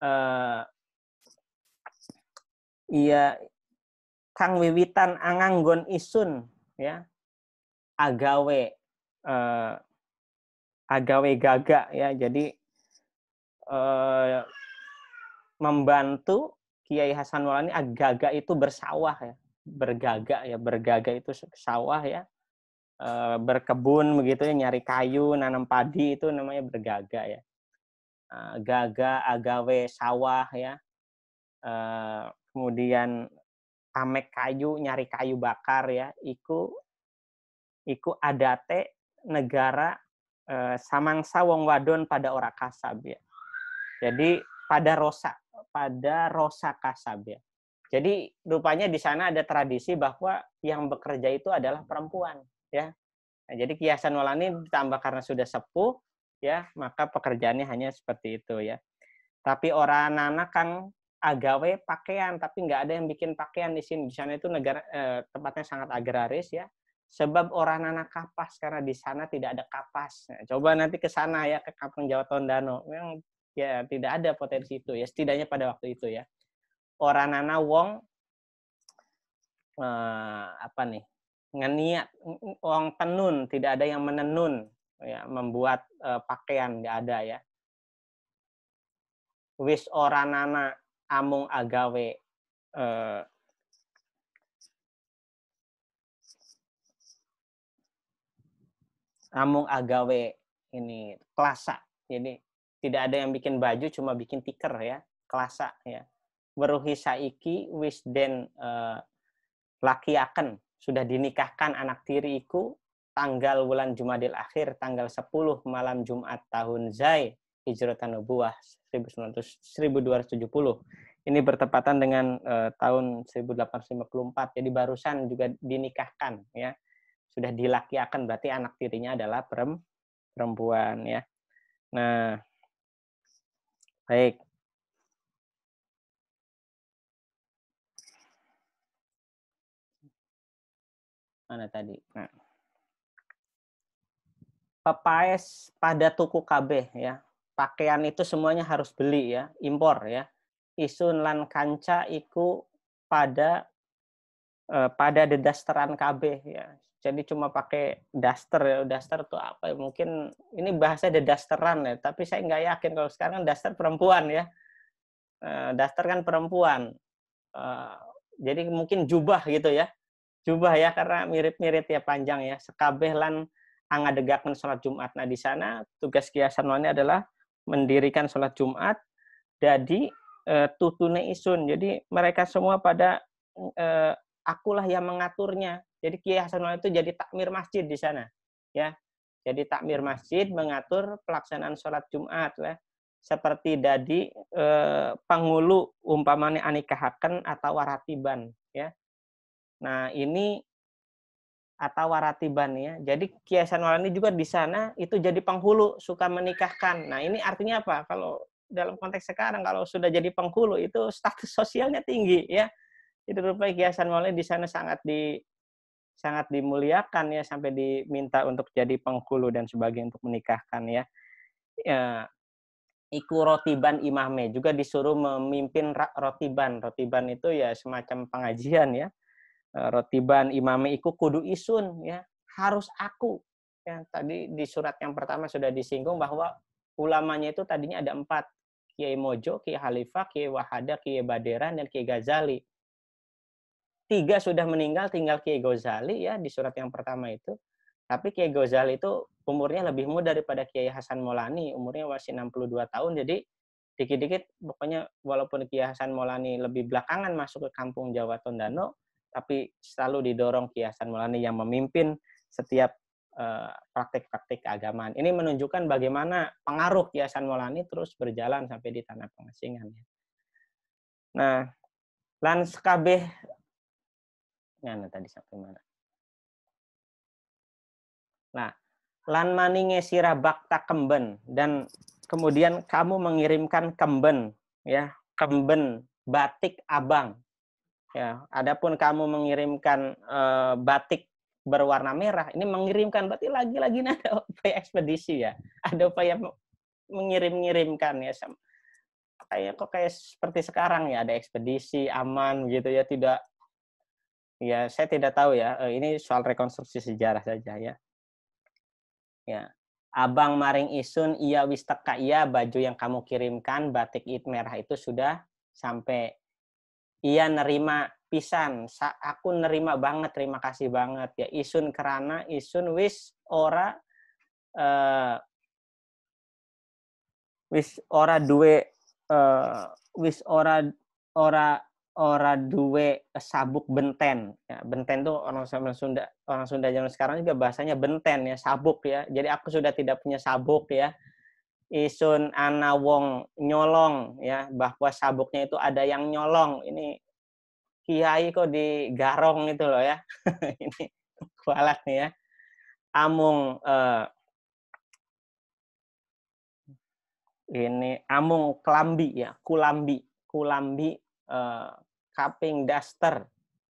eh, iya Kang Wiwitan Anganggon Isun ya. Agawe eh, agawe gagak ya. Jadi Eh, membantu Kiai Hasan Walani agak-agak itu bersawah ya, bergagak ya, bergagak itu sawah ya, eh, berkebun begitu ya, nyari kayu, nanam padi itu namanya bergagak ya, e, eh, gaga, agawe sawah ya, kemudian amek kayu, nyari kayu bakar ya, iku iku adate negara e, samangsa wong wadon pada ora kasab ya jadi pada Rosa, pada Rosa Kasab Jadi rupanya di sana ada tradisi bahwa yang bekerja itu adalah perempuan ya. Nah, jadi kiasan walani ditambah karena sudah sepuh ya, maka pekerjaannya hanya seperti itu ya. Tapi orang anak kan agawe pakaian, tapi nggak ada yang bikin pakaian di sini. Di sana itu negara eh, tempatnya sangat agraris ya. Sebab orang anak kapas karena di sana tidak ada kapas. Nah, coba nanti ke sana ya ke Kampung Jawa Tondano. Yang ya tidak ada potensi itu ya setidaknya pada waktu itu ya orang nana wong eh, apa nih ngeniat wong tenun tidak ada yang menenun ya membuat eh, pakaian nggak ada ya wis orang nana amung agawe eh, amung agawe ini klasa jadi tidak ada yang bikin baju, cuma bikin tiker ya, kelasa ya. Beruhi saiki wis den uh, eh, laki akan sudah dinikahkan anak tiriku tanggal bulan Jumadil akhir tanggal 10 malam Jumat tahun Zai Hijratan Nubuah 1270. Ini bertepatan dengan uh, tahun 1854. Jadi barusan juga dinikahkan ya. Sudah dilakiakan berarti anak tirinya adalah perempuan ya. Nah, Baik. Mana tadi? Nah. Pepaes pada tuku KB ya. Pakaian itu semuanya harus beli ya, impor ya. Isun lan kanca iku pada eh, pada dedasteran KB ya jadi cuma pakai daster ya daster tuh apa ya mungkin ini bahasa ada dasteran ya tapi saya nggak yakin kalau sekarang kan daster perempuan ya eh, daster kan perempuan eh, jadi mungkin jubah gitu ya jubah ya karena mirip-mirip ya panjang ya sekabeh lan angadegakan sholat Jumat. Nah di sana tugas kiasan Sanwani adalah mendirikan sholat Jumat. Jadi eh, tutune isun. Jadi mereka semua pada akulah yang mengaturnya. Jadi Kiai Hasanul itu jadi takmir masjid di sana, ya. Jadi takmir masjid mengatur pelaksanaan sholat Jumat, ya. Seperti dadi eh, pangulu umpamanya anikahaken atau waratiban, ya. Nah ini atau waratiban ya. Jadi Kiai Hasanul ini juga di sana itu jadi penghulu suka menikahkan. Nah ini artinya apa? Kalau dalam konteks sekarang kalau sudah jadi penghulu itu status sosialnya tinggi ya. Itu rupanya Kiai Hasanul di sana sangat di sangat dimuliakan ya sampai diminta untuk jadi penghulu dan sebagainya untuk menikahkan ya. ya iku rotiban imame juga disuruh memimpin rotiban. Rotiban itu ya semacam pengajian ya. Eh, rotiban imame iku kudu isun ya, harus aku. Ya, tadi di surat yang pertama sudah disinggung bahwa ulamanya itu tadinya ada empat Kiai Mojo, Kiai halifah Kiai Wahada, Kiai Baderan, dan Kiai Ghazali tiga sudah meninggal, tinggal Kiai Ghazali ya di surat yang pertama itu. Tapi Kiai Ghazali itu umurnya lebih muda daripada Kiai Hasan Molani, umurnya masih 62 tahun. Jadi dikit-dikit pokoknya walaupun Kiai Hasan Molani lebih belakangan masuk ke kampung Jawa Tondano, tapi selalu didorong Kiai Hasan Molani yang memimpin setiap eh, praktik praktik keagamaan. Ini menunjukkan bagaimana pengaruh Kiai Hasan Molani terus berjalan sampai di tanah pengasingan. Ya. Nah, lan ngana tadi sampai mana nah lan maninge sirah bakta kemben dan kemudian kamu mengirimkan kemben ya kemben batik abang ya adapun kamu mengirimkan e, batik berwarna merah ini mengirimkan berarti lagi-lagi ada upaya ekspedisi ya ada upaya mengirim-ngirimkan ya kayak kok kayak seperti sekarang ya ada ekspedisi aman gitu ya tidak ya saya tidak tahu ya eh, ini soal rekonstruksi sejarah saja ya ya abang maring isun iya wis teka iya baju yang kamu kirimkan batik it merah itu sudah sampai iya nerima pisan Sa aku nerima banget terima kasih banget ya isun kerana isun wis ora uh, wis ora duwe uh, wis ora ora ora duwe sabuk benten. Ya, benten tuh orang Sunda orang Sunda zaman sekarang juga bahasanya benten ya, sabuk ya. Jadi aku sudah tidak punya sabuk ya. Isun ana wong nyolong ya, bahwa sabuknya itu ada yang nyolong. Ini kiai kok digarong itu loh ya. ini kualat nih ya. Amung eh, ini amung kelambi ya, kulambi, kulambi eh, kaping daster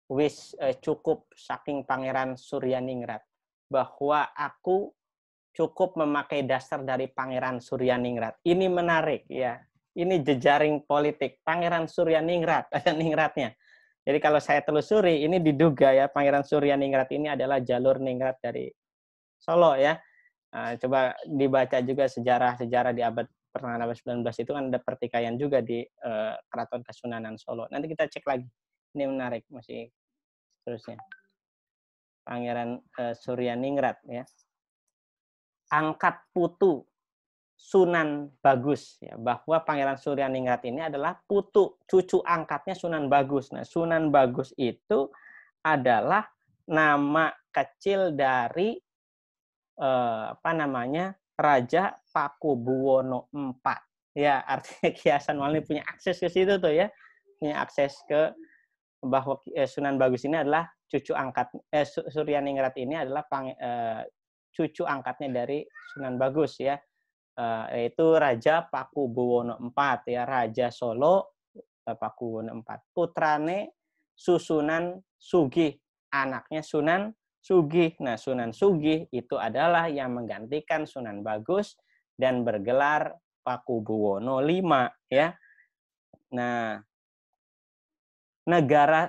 wis eh, cukup saking Pangeran Suryaningrat bahwa aku cukup memakai daster dari Pangeran Suryaningrat. Ini menarik ya. Ini jejaring politik Pangeran Suryaningrat ada ningratnya. Jadi kalau saya telusuri ini diduga ya Pangeran Suryaningrat ini adalah jalur ningrat dari Solo ya. Eh, coba dibaca juga sejarah-sejarah di abad pertengahan abad 19 itu kan ada pertikaian juga di uh, Keraton Kasunanan Solo. Nanti kita cek lagi. Ini menarik masih seterusnya. Pangeran uh, eh, Suryaningrat ya. Angkat putu Sunan Bagus ya bahwa Pangeran Suryaningrat ini adalah putu cucu angkatnya Sunan Bagus. Nah, Sunan Bagus itu adalah nama kecil dari eh, apa namanya Raja Paku Buwono IV. Ya, artinya Ki Hasan Wali punya akses ke situ tuh ya. Punya akses ke bahwa eh, Sunan Bagus ini adalah cucu angkat eh, Suryaningrat ini adalah pang, eh, cucu angkatnya dari Sunan Bagus ya. Eh, yaitu Raja Paku Buwono IV ya Raja Solo eh, Paku Buwono IV putrane Susunan Sugih anaknya Sunan Sugih. Nah, Sunan Sugih itu adalah yang menggantikan Sunan Bagus dan bergelar Paku Buwono V ya. Nah, negara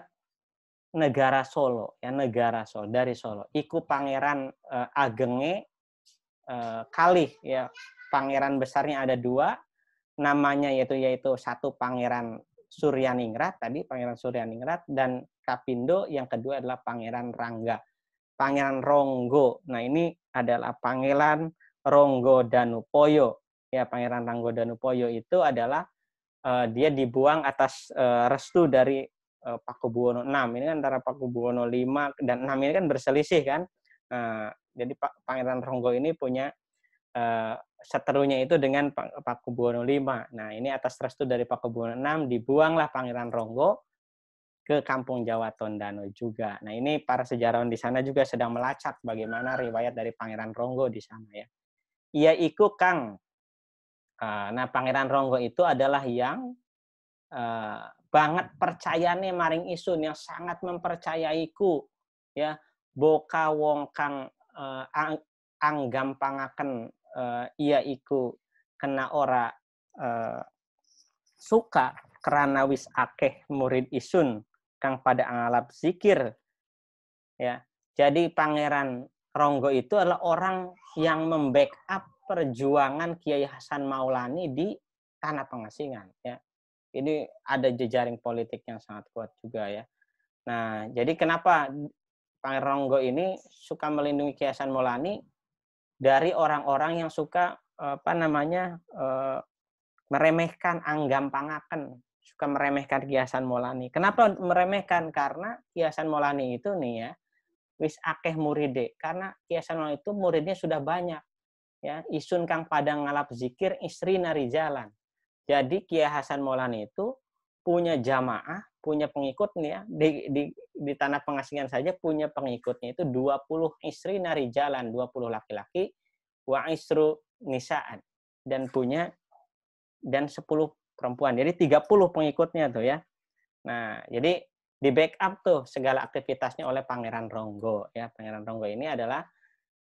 negara Solo ya negara Solo dari Solo iku pangeran eh, Agenge eh, kali ya pangeran besarnya ada dua namanya yaitu yaitu satu pangeran Suryaningrat tadi pangeran Suryaningrat dan Kapindo yang kedua adalah pangeran Rangga Pangeran Ronggo. Nah, ini adalah Pangeran Ronggo Danupoyo. Ya, Pangeran Ronggo Danupoyo itu adalah uh, dia dibuang atas uh, restu dari uh, eh, Pakubuwono 6. Ini kan antara Pakubuwono 5 dan 6 ini kan berselisih kan. Uh, jadi Pak Pangeran Ronggo ini punya seterunya itu dengan Pakubuwono 5. Nah, ini atas restu dari Pakubuwono 6 dibuanglah Pangeran Ronggo ke kampung Jawa Tondano juga. Nah ini para sejarawan di sana juga sedang melacak bagaimana riwayat dari Pangeran Ronggo di sana ya. Ia iku Kang. Ah, nah Pangeran Ronggo itu adalah yang banget eh, banget percayane maring isun yang sangat mempercayaiku ya boka wong kang eh, ang, pangaken uh, eh, ia iku kena ora uh, suka karena wis akeh murid isun kang pada ngalap zikir ya jadi pangeran Ronggo itu adalah orang yang membackup perjuangan Kiai Hasan Maulani di tanah pengasingan ya ini ada jejaring politik yang sangat kuat juga ya nah jadi kenapa Pangeran Ronggo ini suka melindungi Kiai Hasan Maulani dari orang-orang yang suka apa namanya eh, meremehkan anggam pangaken suka meremehkan kiasan Molani. Kenapa meremehkan? Karena kiasan Molani itu nih ya, wis akeh muride. Karena kiasan Molani itu muridnya sudah banyak. Ya, isun kang padang ngalap zikir istri nari jalan. Jadi Kiai Hasan Maulani itu punya jamaah, punya pengikut nih ya di, di, di tanah pengasingan saja punya pengikutnya itu 20 istri nari jalan, 20 laki-laki wa isru nisaan dan punya dan 10 perempuan. Jadi 30 pengikutnya tuh ya. Nah, jadi di backup tuh segala aktivitasnya oleh Pangeran Ronggo ya. Pangeran Ronggo ini adalah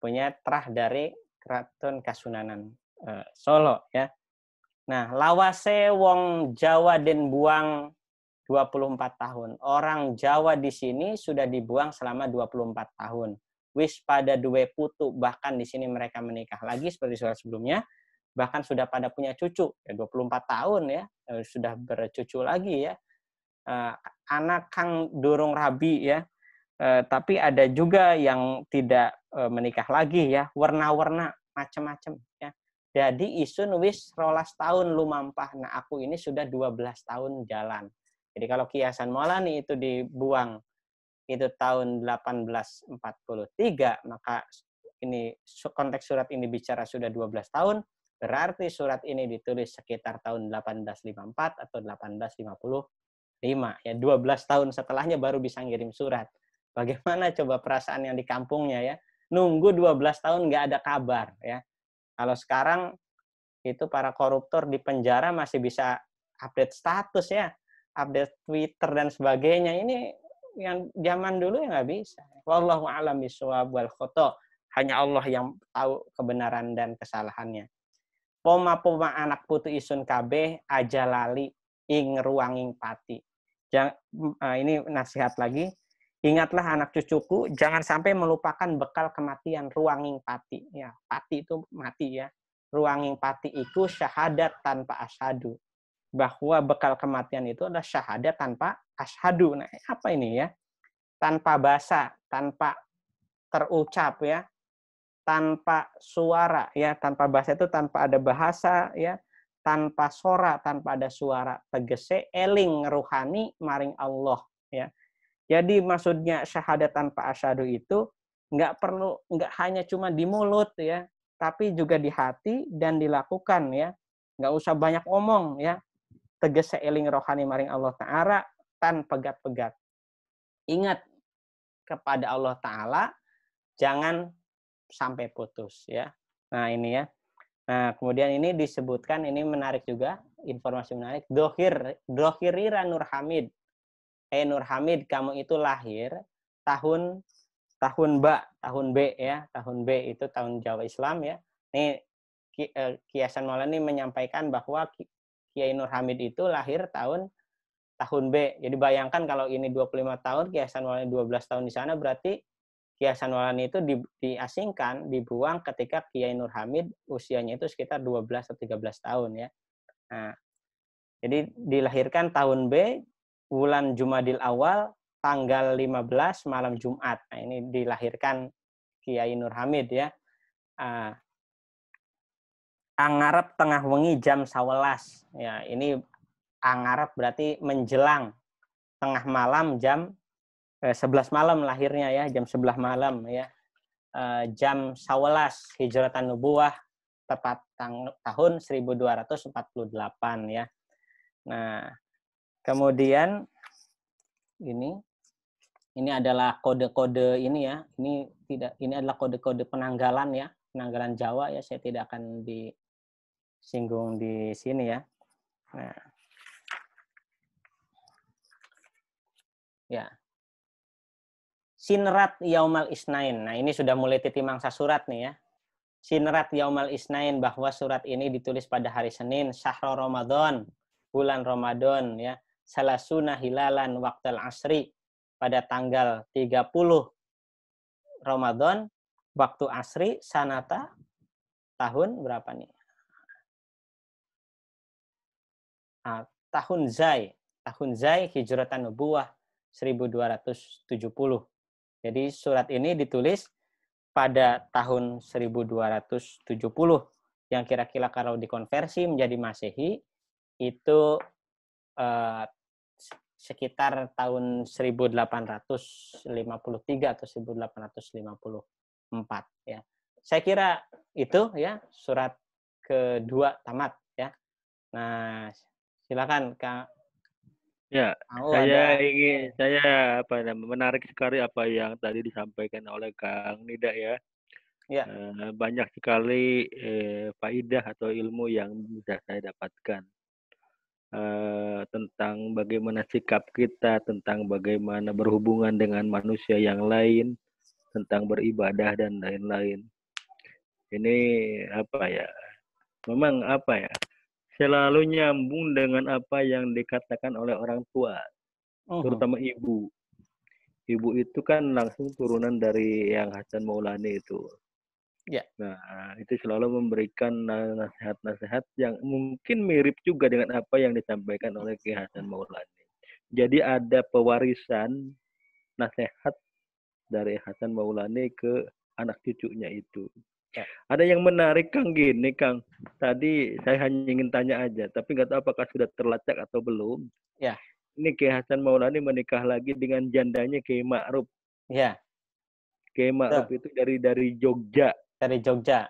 punya terah dari Keraton Kasunanan eh, Solo ya. Nah, lawase wong Jawa den buang 24 tahun. Orang Jawa di sini sudah dibuang selama 24 tahun. Wis pada dua putu bahkan di sini mereka menikah lagi seperti surat sebelumnya bahkan sudah pada punya cucu ya 24 tahun ya eh, sudah bercucu lagi ya eh, anak Kang Durung Rabi ya eh, tapi ada juga yang tidak menikah lagi ya warna-warna macam-macam ya jadi isun wis rolas tahun lumampah nah aku ini sudah 12 tahun jalan jadi kalau kiasan Maulani itu dibuang itu tahun 1843 maka ini konteks surat ini bicara sudah 12 tahun Berarti surat ini ditulis sekitar tahun 1854 atau 1855. Ya 12 tahun setelahnya baru bisa ngirim surat. Bagaimana coba perasaan yang di kampungnya ya? Nunggu 12 tahun nggak ada kabar ya. Kalau sekarang itu para koruptor di penjara masih bisa update status ya, update Twitter dan sebagainya. Ini yang zaman dulu ya nggak bisa. Wallahu a'lam bishawab wal khoto. Hanya Allah yang tahu kebenaran dan kesalahannya poma-poma anak putu isun kabeh aja lali ing ruang ing pati. Jangan, uh, eh, ini nasihat lagi. Ingatlah anak cucuku, jangan sampai melupakan bekal kematian ruang ing pati. Ya, pati itu mati ya. Ruang ing pati itu syahadat tanpa ashadu. Bahwa bekal kematian itu adalah syahadat tanpa ashadu. Nah, apa ini ya? Tanpa basa tanpa terucap ya tanpa suara ya tanpa bahasa itu tanpa ada bahasa ya tanpa sora tanpa ada suara tegese eling ruhani maring Allah ya jadi maksudnya syahadat tanpa asyadu itu nggak perlu nggak hanya cuma di mulut ya tapi juga di hati dan dilakukan ya nggak usah banyak omong ya tegese eling rohani maring Allah Ta'ala tan pegat-pegat ingat kepada Allah Ta'ala jangan sampai putus ya. Nah, ini ya. Nah, kemudian ini disebutkan ini menarik juga, informasi menarik. Dohir, Dohirira Nur Hamid. Eh Nur Hamid, kamu itu lahir tahun tahun mbak tahun B ya, tahun B itu tahun Jawa Islam ya. Nih Kiasan Maulana ini eh, menyampaikan bahwa Kiai Nur Hamid itu lahir tahun tahun B. Jadi bayangkan kalau ini 25 tahun, Kiasan Maulana 12 tahun di sana berarti Kiai Hasan itu di, diasingkan, dibuang ketika Kiai Nur Hamid usianya itu sekitar 12 atau 13 tahun ya. Nah, jadi dilahirkan tahun B, bulan Jumadil Awal, tanggal 15 malam Jumat. Nah, ini dilahirkan Kiai Nur Hamid ya. Uh, ah, Angarap tengah wengi jam sawelas. Ya, ini Angarap berarti menjelang tengah malam jam 11 eh, malam lahirnya ya, jam 11 malam ya. Eh, jam Sawelas Hijratan Nubuah tepat tang tahun 1248 ya. Nah, kemudian ini ini adalah kode-kode ini ya. Ini tidak ini adalah kode-kode penanggalan ya, penanggalan Jawa ya. Saya tidak akan disinggung di sini ya. Nah. Ya. Sinrat Yaumal Isnain. Nah, ini sudah mulai titik mangsa surat nih ya. Sinrat Yaumal Isnain bahwa surat ini ditulis pada hari Senin, Syahrul Ramadan, bulan Ramadan ya. Salasuna hilalan waktu asri pada tanggal 30 Ramadan waktu asri sanata tahun berapa nih? Nah, tahun Zai, tahun Zai hijratan nubuah 1270. Jadi surat ini ditulis pada tahun 1270 yang kira-kira kalau dikonversi menjadi Masehi itu eh, sekitar tahun 1853 atau 1854 ya. Saya kira itu ya surat kedua tamat ya. Nah, silakan Kak Ya, saya ada ingin saya apa namanya menarik sekali apa yang tadi disampaikan oleh Kang Nida ya. Ya. E, banyak sekali e, faidah atau ilmu yang bisa saya dapatkan eh, tentang bagaimana sikap kita, tentang bagaimana berhubungan dengan manusia yang lain, tentang beribadah dan lain-lain. Ini apa ya? Memang apa ya? selalu nyambung dengan apa yang dikatakan oleh orang tua, -huh. Oh. terutama ibu. Ibu itu kan langsung turunan dari yang Hasan Maulani itu. Ya. Nah, itu selalu memberikan nasihat-nasihat yang mungkin mirip juga dengan apa yang disampaikan oleh Ki Hasan Maulani. Jadi ada pewarisan nasihat dari Hasan Maulani ke anak cucunya itu. Ya. Ada yang menarik Kang gini Kang. Tadi saya hanya ingin tanya aja, tapi nggak tahu apakah sudah terlacak atau belum. Ya. Ini Kiai Hasan Maulani menikah lagi dengan jandanya Kiai Ma'ruf. Iya. Kiai Ma'ruf itu dari dari Jogja. Dari Jogja.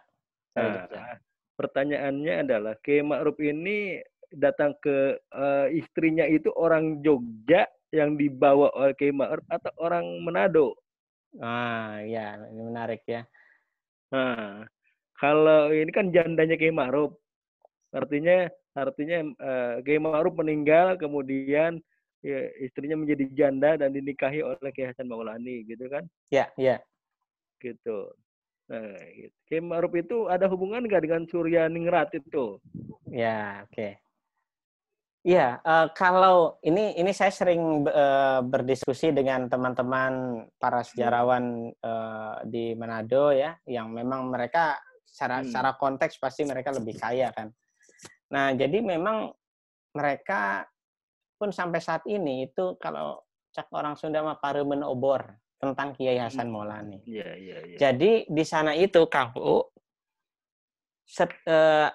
Dari nah, Pertanyaannya adalah Kiai Ma'ruf ini datang ke uh, istrinya itu orang Jogja yang dibawa oleh Kiai Ma'ruf atau orang Manado? Ah, ya, ini menarik ya. Nah, kalau ini kan jandanya Kiai Ma'ruf. Artinya artinya eh, Kiai Ma'ruf meninggal kemudian ya, istrinya menjadi janda dan dinikahi oleh Kiai Hasan Maulani gitu kan? Iya, yeah, iya. Gitu. Nah, gitu. Kiai Ma'ruf itu ada hubungan nggak dengan Surya Ningrat itu? Ya, oke. Okay. Iya, uh, kalau ini ini saya sering uh, berdiskusi dengan teman-teman para hmm. sejarawan uh, di Manado ya, yang memang mereka secara hmm. secara konteks pasti mereka lebih kaya kan. Nah, jadi memang mereka pun sampai saat ini itu kalau cak orang Sunda mah paremen obor tentang Kiai Hasan hmm. Maulani. Iya, yeah, yeah, Yeah. Jadi di sana itu KU set, uh,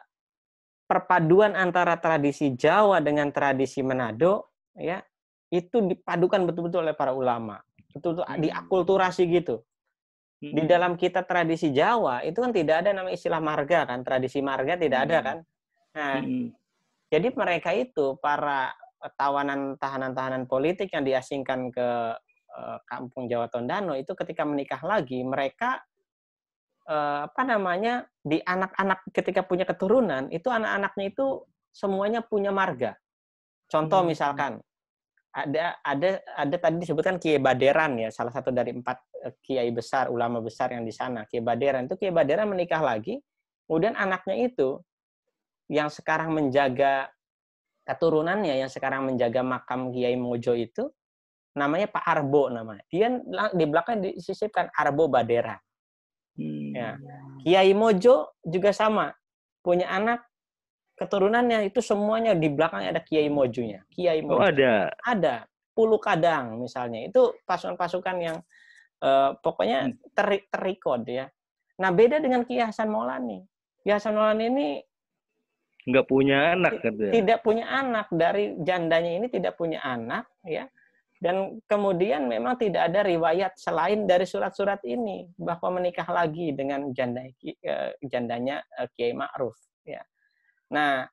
perpaduan antara tradisi Jawa dengan tradisi Manado ya itu dipadukan betul-betul oleh para ulama betul-betul diakulturasi hmm. gitu di hmm. dalam kita tradisi Jawa itu kan tidak ada nama istilah marga kan tradisi marga tidak ada hmm. kan nah jadi mereka itu para tawanan tahanan-tahanan politik yang diasingkan ke eh, kampung Jawa Tondano itu ketika menikah lagi mereka Eh, apa namanya di anak-anak ketika punya keturunan itu anak-anaknya itu semuanya punya marga. Contoh hmm. misalkan hmm. ada ada ada tadi disebutkan Kiai Baderan ya salah satu dari empat eh, kiai besar ulama besar yang di sana Kiai Baderan itu Kiai Baderan menikah lagi kemudian anaknya itu yang sekarang menjaga keturunannya yang sekarang menjaga makam Kiai Mojo itu namanya Pak Arbo namanya dia di belakang disisipkan Arbo Baderan Ya. Kiai Mojo juga sama, punya anak keturunannya itu semuanya di belakang ada Kiai Mojonya. Kiai oh, Mojo. Oh, ada. Ada. pulu kadang misalnya. Itu pasukan-pasukan yang uh, pokoknya hmm. ter terikod ya. Nah, beda dengan Kiai Hasan Maulani. Kiai Hasan Maulani ini nggak punya anak tidak punya anak dari jandanya ini tidak punya anak ya dan kemudian memang tidak ada riwayat selain dari surat-surat ini bahwa menikah lagi dengan janda eh, jandanya eh, Kiai Ma'ruf. Ya. Nah,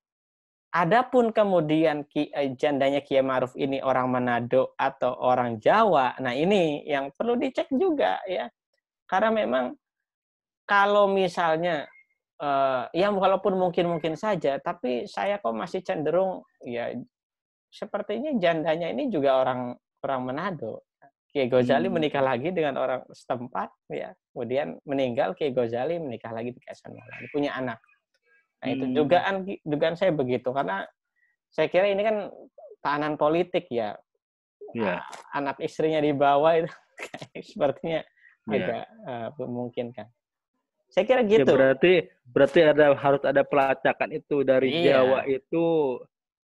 adapun kemudian eh, jandanya Kiai Ma'ruf ini orang Manado atau orang Jawa, nah ini yang perlu dicek juga ya. Karena memang kalau misalnya yang ya walaupun mungkin-mungkin saja, tapi saya kok masih cenderung ya sepertinya jandanya ini juga orang orang Manado. Kiai Gozali hmm. menikah lagi dengan orang setempat, ya. Kemudian meninggal Kiai Gozali menikah lagi di Kaisan Maulana, punya anak. Nah, itu hmm. dugaan dugaan saya begitu karena saya kira ini kan tahanan politik ya. Yeah. Ya. Anak istrinya dibawa itu sepertinya yeah. agak eh, memungkinkan. Saya kira ya, gitu. Ya, berarti berarti ada harus ada pelacakan itu dari yeah. Jawa itu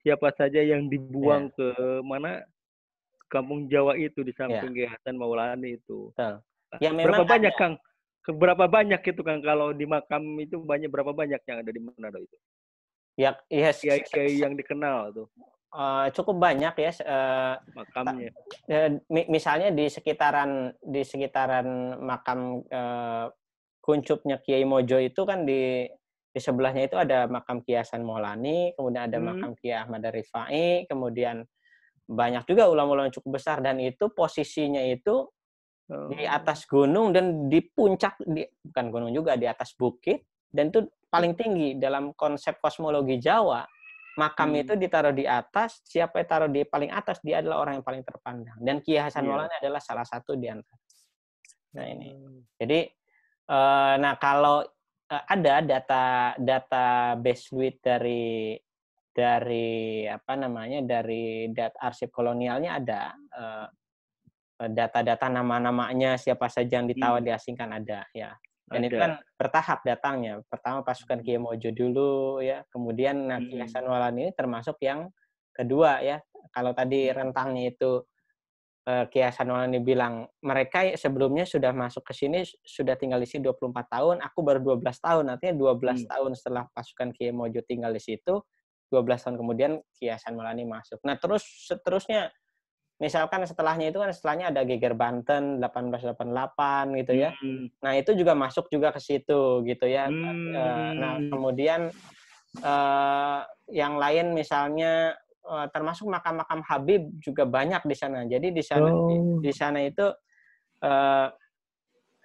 siapa saja yang dibuang yeah. ke mana kampung Jawa itu di ya. samping yeah. Hasan Maulani itu. Nah, yang memang berapa ada. banyak Kang? Berapa banyak itu Kang kalau di makam itu banyak berapa banyak yang ada di Manado itu? Ya, yes. Ya, Kiai yang dikenal tuh. Eh, uh, cukup banyak ya uh, makamnya. Uh, misalnya di sekitaran di sekitaran makam uh, kuncupnya Kiai Mojo itu kan di di sebelahnya itu ada makam Kiai Hasan Maulani, kemudian ada hmm. makam Kiai Ahmad Rifai, kemudian banyak juga ulama-ulama cukup besar dan itu posisinya itu di atas oh. gunung dan di puncak di, bukan gunung juga di atas bukit dan itu paling tinggi dalam konsep kosmologi Jawa makam hmm. itu ditaruh di atas siapa yang taruh di paling atas dia adalah orang yang paling terpandang dan Kiai Hasan yeah. adalah salah satu di antara nah ini hmm. jadi uh, nah kalau uh, ada data data base dari dari apa namanya dari data arsip kolonialnya ada eh, eh, data-data nama-namanya siapa saja yang ditawar hmm. diasingkan ada ya dan ada. itu kan bertahap datangnya pertama pasukan hmm. Kiai Mojo dulu ya kemudian nanti Kiai hmm. Hasan Walani ini termasuk yang kedua ya kalau tadi hmm. rentangnya itu eh, Kiai Hasan Walani bilang mereka sebelumnya sudah masuk ke sini sudah tinggal di sini 24 tahun aku baru 12 tahun artinya 12 hmm. tahun setelah pasukan Kiemojo tinggal di situ 12 tahun kemudian Kiasan Melani masuk. Nah, terus seterusnya misalkan setelahnya itu kan setelahnya ada Geger Banten 1888 gitu ya. Hmm. Nah, itu juga masuk juga ke situ gitu ya. Hmm. Eh, nah, kemudian eh, yang lain misalnya eh, termasuk makam-makam Habib juga banyak di sana. Jadi di sana oh. di, di sana itu eh,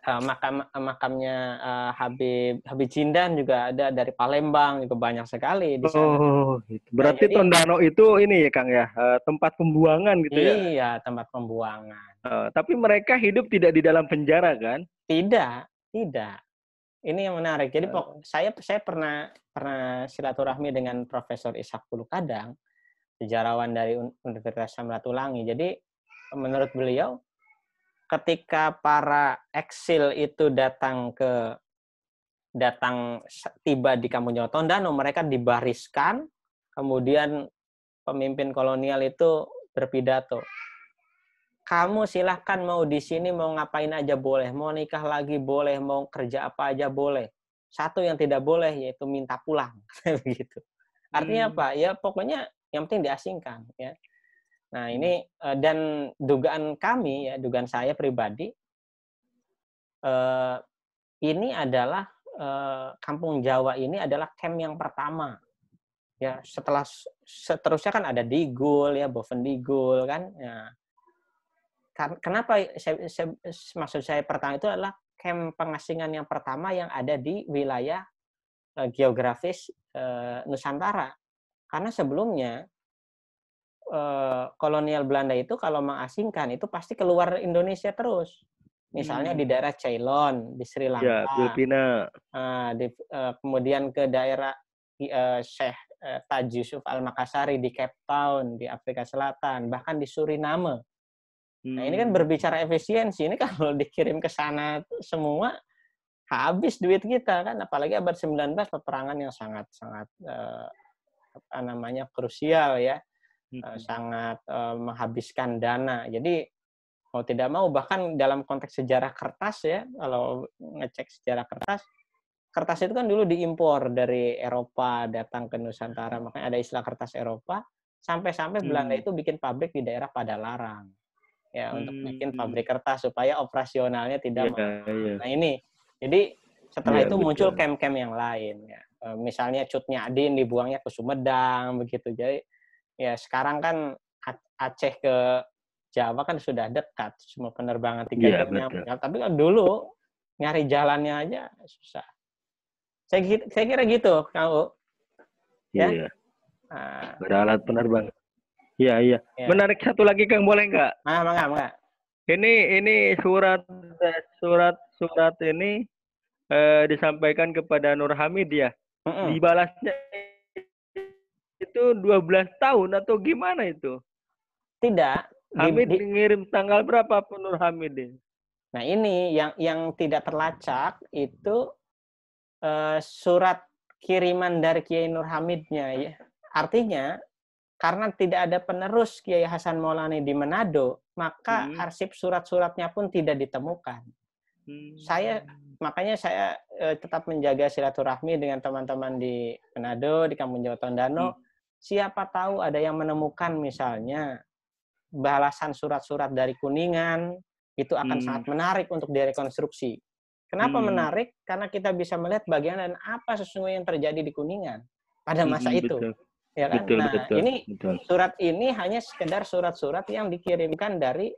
Eh, makam eh, makamnya uh, Habib Habib Cindan juga ada dari Palembang itu banyak sekali di sana. Oh, gitu. berarti nah, jadi, Tondano itu ini ya Kang ya uh, tempat pembuangan gitu iya, ya? Iya tempat pembuangan. Uh, tapi mereka hidup tidak di dalam penjara kan? Tidak, tidak. Ini yang menarik. Jadi uh. saya saya pernah pernah silaturahmi dengan Profesor Ishak Pulukadang sejarawan dari Universitas Samratulangi. Jadi menurut beliau ketika para eksil itu datang ke datang tiba di kampung Tondano, mereka dibariskan, kemudian pemimpin kolonial itu berpidato. Kamu silahkan mau di sini mau ngapain aja boleh, mau nikah lagi boleh, mau kerja apa aja boleh. Satu yang tidak boleh yaitu minta pulang, begitu. Artinya hmm. apa? Ya pokoknya yang penting diasingkan. Ya. Nah, ini hmm. eh, dan dugaan kami ya, dugaan saya pribadi eh, ini adalah eh, kampung Jawa ini adalah camp yang pertama. Ya, setelah seterusnya kan ada Digul ya, Boven Digul kan. Ya. Kan, kenapa saya, saya, maksud saya pertama itu adalah camp pengasingan yang pertama yang ada di wilayah geografis Nusantara. Karena sebelumnya Eh, kolonial Belanda itu kalau mengasingkan itu pasti keluar Indonesia terus. Misalnya hmm. di daerah Ceylon, di Sri ya, Lanka, ya, Filipina, Uh, di, uh, kemudian ke daerah uh, eh, Syekh Taj Yusuf Al Makassari di Cape Town di Afrika Selatan, bahkan di Suriname. Hmm. Nah ini kan hmm. berbicara efisiensi ini kalau dikirim ke sana semua habis duit kita kan apalagi abad 19 peperangan yang sangat sangat eh, apa namanya krusial ya hmm. sangat eh, menghabiskan dana. Jadi mau tidak mau bahkan dalam konteks sejarah kertas ya, kalau ngecek sejarah kertas, kertas itu kan dulu diimpor dari Eropa datang ke Nusantara, makanya ada istilah kertas Eropa. Sampai-sampai hmm. Belanda itu bikin pabrik di daerah Padalarang ya hmm. untuk bikin pabrik kertas supaya operasionalnya tidak yeah, iya, yeah. Nah ini jadi setelah yeah, itu muncul kem-kem yang lain ya. Eh, misalnya cutnya Adin dibuangnya ke Sumedang begitu. Jadi ya sekarang kan Aceh ke Jawa kan sudah dekat semua penerbangan tiga yeah, jam yeah. Tapi kan dulu nyari jalannya aja susah. Saya, saya kira gitu, yeah. Ya. Iya. Nah. Beralat penerbang. Iya, iya. Ya. Menarik satu lagi Kang, boleh nggak? Ah, enggak, enggak. Ini ini surat eh, surat surat ini eh, disampaikan kepada Nur Hamid ya. Mm -mm. Dibalasnya itu 12 tahun atau gimana itu? Tidak. Hamid di, di, tanggal berapa Nur Hamid? Nah ini yang yang tidak terlacak itu uh, surat kiriman dari Kiai Nur Hamidnya. Ya. Artinya karena tidak ada penerus Kiai Hasan Maulani di Manado, maka hmm. arsip surat-suratnya pun tidak ditemukan. Hmm. Saya makanya saya uh, tetap menjaga silaturahmi dengan teman-teman di Manado, di Kampung Jawa Tondano. Hmm. Siapa tahu ada yang menemukan misalnya balasan surat-surat dari Kuningan itu akan hmm. sangat menarik untuk direkonstruksi. Kenapa hmm. menarik? Karena kita bisa melihat bagian dan apa sesungguhnya yang terjadi di Kuningan pada hmm, masa hmm, itu. Ya kan? Betul, nah, betul, ini betul. surat ini hanya sekedar surat-surat yang dikirimkan dari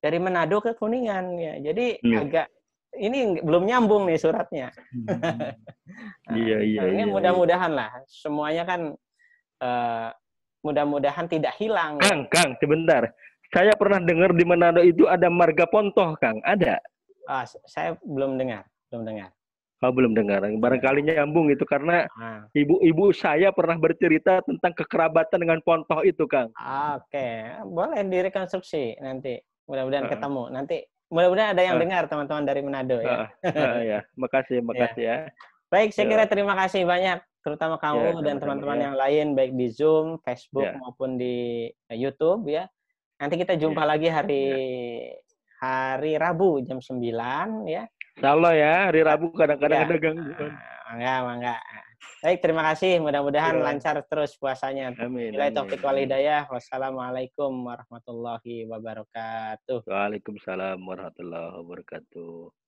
dari Manado ke Kuningan ya. Jadi hmm. agak ini belum nyambung nih suratnya. Hmm. Nah, iya, iya, nah, ini iya, iya. mudah-mudahan lah semuanya kan uh, mudah-mudahan tidak hilang. Kang, Kang, sebentar. Saya pernah dengar di Manado itu ada marga Pontoh, Kang. Ada? Ah, saya belum dengar, belum dengar. Oh, belum dengar. Barangkali nyambung itu karena ah. ibu-ibu ah. saya pernah bercerita tentang kekerabatan dengan Pontoh itu, Kang. Ah, oke, okay. boleh direkonstruksi nanti. Mudah-mudahan ah. ketemu. Nanti mudah-mudahan ada yang ah. dengar teman-teman dari Manado ya. Ah, ah, ya. Makasih, makasih ya. ya. Baik, saya iya. kira terima kasih banyak Iya, terutama kamu yeah, dan teman-teman iya. yang lain baik di Zoom, Facebook yeah. maupun di eh, YouTube ya. Nanti kita iya. jumpa yeah. lagi hari yeah. hari Rabu jam 9 ya. Insyaallah ya, hari Rabu kadang-kadang yeah. ada gangguan. Ah, enggak, enggak. Baik, terima kasih. Mudah-mudahan yeah. lancar terus puasanya. Amin. Bila taufiq wal hidayah. Wassalamualaikum warahmatullahi wabarakatuh. Waalaikumsalam warahmatullahi wabarakatuh.